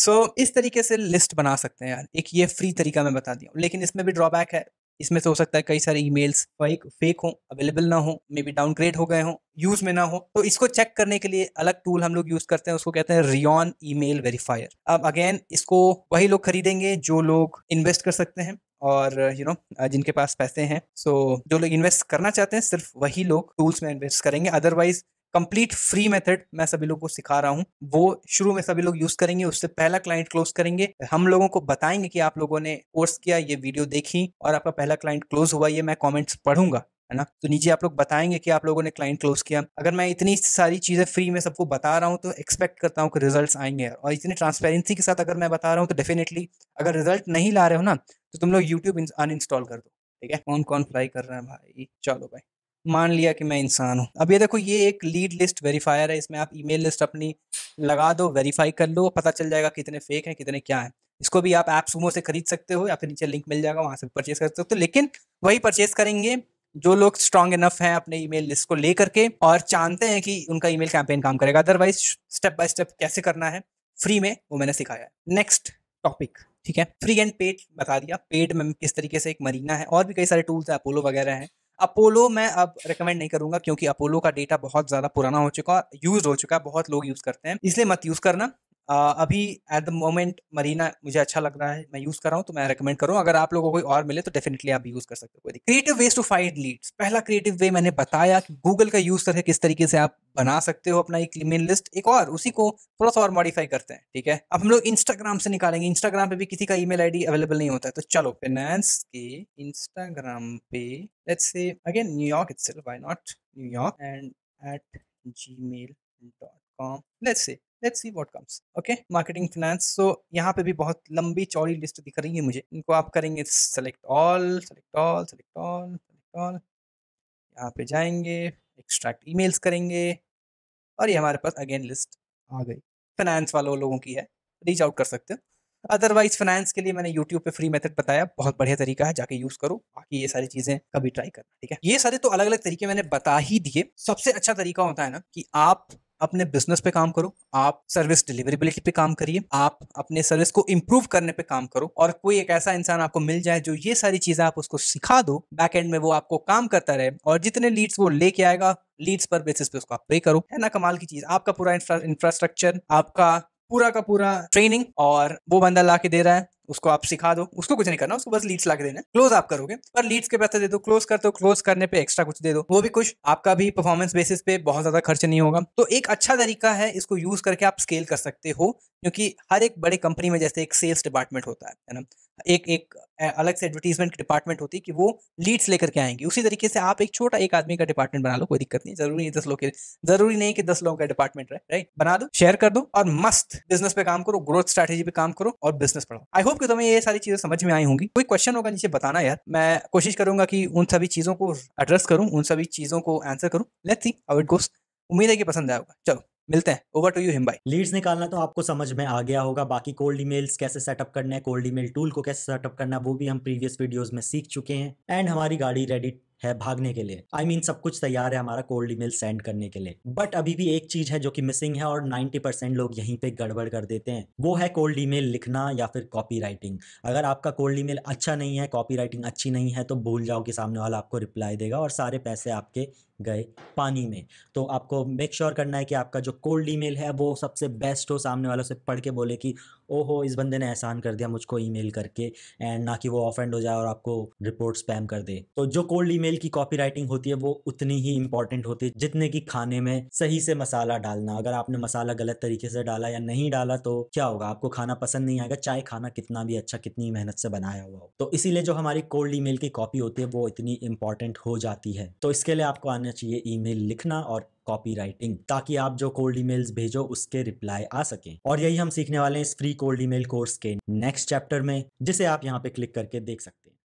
Speaker 2: सो so, इस तरीके से लिस्ट बना सकते हैं यार एक ये फ्री तरीका मैं बता दिया लेकिन इसमें भी ड्रॉबैक है इसमें से हो सकता है कई सारे ईमेल्स फेक फेक हों अवेलेबल ना हो मे बी डाउनग्रेड हो गए हों यूज में ना हो तो इसको चेक करने के लिए अलग टूल हम लोग यूज करते हैं उसको कहते हैं ई ईमेल वेरीफायर अब अगेन इसको वही लोग खरीदेंगे जो लोग इन्वेस्ट कर सकते हैं और यू you नो know, जिनके पास पैसे हैं सो so, जो लोग इन्वेस्ट करना चाहते हैं सिर्फ वही लोग टूल्स में इन्वेस्ट करेंगे अदरवाइज कंप्लीट फ्री मेथड मैं सभी लोगों को सिखा रहा हूँ वो शुरू में सभी लोग यूज करेंगे उससे पहला क्लाइंट क्लोज करेंगे हम लोगों को बताएंगे कि आप लोगों ने कोर्स किया ये वीडियो देखी और आपका पहला क्लाइंट क्लोज हुआ ये मैं कॉमेंट्स पढ़ूंगा है ना तो नीचे आप लोग बताएंगे कि आप लोगों ने क्लाइंट क्लोज किया अगर मैं इतनी सारी चीज़ें फ्री में सबको बता रहा हूँ तो एक्सपेक्ट करता हूँ कि रिजल्ट आएंगे और इतनी ट्रांसपेरेंसी के साथ अगर मैं बता रहा हूँ तो डेफिनेटली अगर रिजल्ट नहीं ला रहे हो ना तो तुम लोग यूट्यूब अन कर दो ठीक है कौन कौन फ्लाई कर रहे हैं भाई चलो भाई मान लिया कि मैं इंसान हूँ अब ये देखो ये एक लीड लिस्ट वेरीफायर है इसमें आप ईमेल लिस्ट अपनी लगा दो वेरीफाई कर लो पता चल जाएगा कितने फेक हैं कितने क्या हैं इसको भी आप ऐप सुमो से खरीद सकते हो या फिर नीचे लिंक मिल जाएगा वहाँ से परचेज कर सकते हो तो लेकिन वही परचेज करेंगे जो लोग स्ट्रांग इनफ हैं अपने ईमेल लिस्ट को ले करके और चाहते हैं कि उनका ईमेल कैंपेन काम करेगा अदरवाइज स्टेप बाय स्टेप कैसे करना है फ्री में वो मैंने सिखाया है नेक्स्ट टॉपिक ठीक है फ्री एंड पेड बता दिया पेड में किस तरीके से एक मरीना है और भी कई सारे टूल्स हैं अपोलो वगैरह हैं अपोलो मैं अब रिकमेंड नहीं करूंगा क्योंकि अपोलो का डेटा बहुत ज़्यादा पुराना हो चुका है यूज हो चुका है बहुत लोग यूज़ करते हैं इसलिए मत यूज़ करना अभी एट द मोमेंट मरीना मुझे अच्छा लग रहा है मैं यूज़ कर रहा हूँ तो मैं रिकमेंड करूँ अगर आप लोगों को कोई और मिले तो डेफिनेटली आप यूज़ कर सकते हो creative ways to find leads पहला क्रिएटिव वे मैंने बताया कि गूगल का यूज़ करके किस तरीके से आप बना सकते हो अपना एक मेन लिस्ट एक और उसी को थोड़ा सा और मॉडिफाई करते हैं ठीक है अब हम लोग इंस्टाग्राम से निकालेंगे इंस्टाग्राम पे भी किसी का ईमेल आईडी अवेलेबल नहीं होता है तो चलो फिनेंस के इंस्टाग्राम पे let's say again New York it's not New York and at G mail dot com let's say let's see what comes okay marketing finance so यहाँ पे भी बहुत लंबी चौड़ी लिस्ट दिख रही है मुझे इनको आप करेंगे select all select all select all select all यहाँ पे जाएंगे एक्सट्रैक्ट ई करेंगे और ये हमारे पास अगेन लिस्ट आ गई फाइनेंस वालों लोगों की है रीच आउट कर सकते हो अदरवाइज फाइनेंस के लिए मैंने यूट्यूब पे फ्री मेथड बताया बहुत बढ़िया तरीका है जाके यूज करो बाकी ये सारी चीजें कभी ट्राई करना ठीक है ये सारे तो अलग अलग तरीके मैंने बता ही दिए सबसे अच्छा तरीका होता है ना कि आप अपने बिजनेस पे काम करो आप सर्विस डिलीवरेबिलिटी पे काम करिए आप अपने सर्विस को इम्प्रूव करने पे काम करो और कोई एक ऐसा इंसान आपको मिल जाए जो ये सारी चीज़ें आप उसको सिखा दो बैक एंड में वो आपको काम करता रहे और जितने लीड्स वो लेके आएगा लीड्स पर बेसिस पे उसको आप पे करो है ना कमाल की चीज़ आपका पूरा इंफ्रास्ट्रक्चर आपका पूरा का पूरा ट्रेनिंग और वो बंदा ला के दे रहा है उसको आप सिखा दो उसको कुछ नहीं करना उसको बस लीड्स ला के देना क्लोज आप करोगे पर लीड्स के पैसे दे दो क्लोज कर दो क्लोज करने पे एक्स्ट्रा कुछ दे दो वो भी कुछ आपका भी परफॉर्मेंस बेसिस पे बहुत ज्यादा खर्च नहीं होगा तो एक अच्छा तरीका है इसको यूज करके आप स्केल कर सकते हो क्योंकि हर एक बड़े कंपनी में जैसे एक सेल्स डिपार्टमेंट होता है ना एक एक अलग से एडवर्टीजमेंट डिपार्टमेंट होती है कि वो लीड्स लेकर के आएंगी उसी तरीके से आप एक छोटा एक आदमी का डिपार्टमेंट बना लो कोई दिक्कत नहीं जरूरी नहीं दस लोग के जरूरी नहीं कि दस लोगों का डिपार्टमेंट रहे राइट बना दो शेयर कर दो और मस्त बिजनेस पे काम करो ग्रोथ स्ट्रेटेजी पे काम करो और बिजनेस पढ़ो आई होप कि तुम्हें ये सारी चीजें समझ में आई होंगी कोई क्वेश्चन होगा नीचे बताना यार मैं कोशिश करूंगा कि उन सभी चीजों को एड्रेस करूँ उन सभी चीजों को आंसर करूँ let's see how it goes उम्मीद है कि पसंद आएगा चलो मिलते हैं ओवर टू यू हिम भाई लीड्स
Speaker 1: निकालना तो आपको समझ में आ गया होगा बाकी कोल्ड ईमेल्स कैसे सेटअप करना है कोल्ड ईमेल टूल को कैसे सेटअप करना है वो भी हम प्रीवियस वीडियोस में सीख चुके हैं एंड हमारी गाड़ी रेडी है भागने के लिए आई I मीन mean, सब कुछ तैयार है हमारा कोल्ड ईमेल सेंड करने के लिए बट अभी भी एक चीज है जो कि मिसिंग है और 90 परसेंट लोग यहीं पे गड़बड़ कर देते हैं वो है कोल्ड ईमेल लिखना या फिर कॉपी राइटिंग अगर आपका कोल्ड ईमेल अच्छा नहीं है कॉपी राइटिंग अच्छी नहीं है तो भूल जाओ कि सामने वाला आपको रिप्लाई देगा और सारे पैसे आपके गए पानी में तो आपको मेक श्योर sure करना है कि आपका जो कोल्ड ईमेल है वो सबसे बेस्ट हो सामने वालों से पढ़ के बोले कि ओहो इस बंदे ने एहसान कर दिया मुझको ईमेल करके एंड ना कि वो ऑफेंड हो जाए और आपको रिपोर्ट स्पैम कर दे तो जो कोल्ड ईमेल की कॉपी राइटिंग होती है वो उतनी ही इंपॉर्टेंट होती है जितने की खाने में सही से मसाला डालना अगर आपने मसाला गलत तरीके से डाला या नहीं डाला तो क्या होगा आपको खाना पसंद नहीं आएगा चाहे खाना कितना भी अच्छा कितनी मेहनत से बनाया हुआ हो तो इसीलिए जो हमारी कोल्ड ई की कॉपी होती है वो इतनी इंपॉर्टेंट हो जाती है तो इसके लिए आपको आने आना चाहिए ईमेल लिखना और कॉपी राइटिंग ताकि आप जो कोल्ड ईमेल्स भेजो उसके रिप्लाई आ सके और यही हम सीखने वाले हैं इस फ्री कोल्ड ईमेल कोर्स के नेक्स्ट चैप्टर में जिसे आप यहाँ पे क्लिक करके देख सकते हैं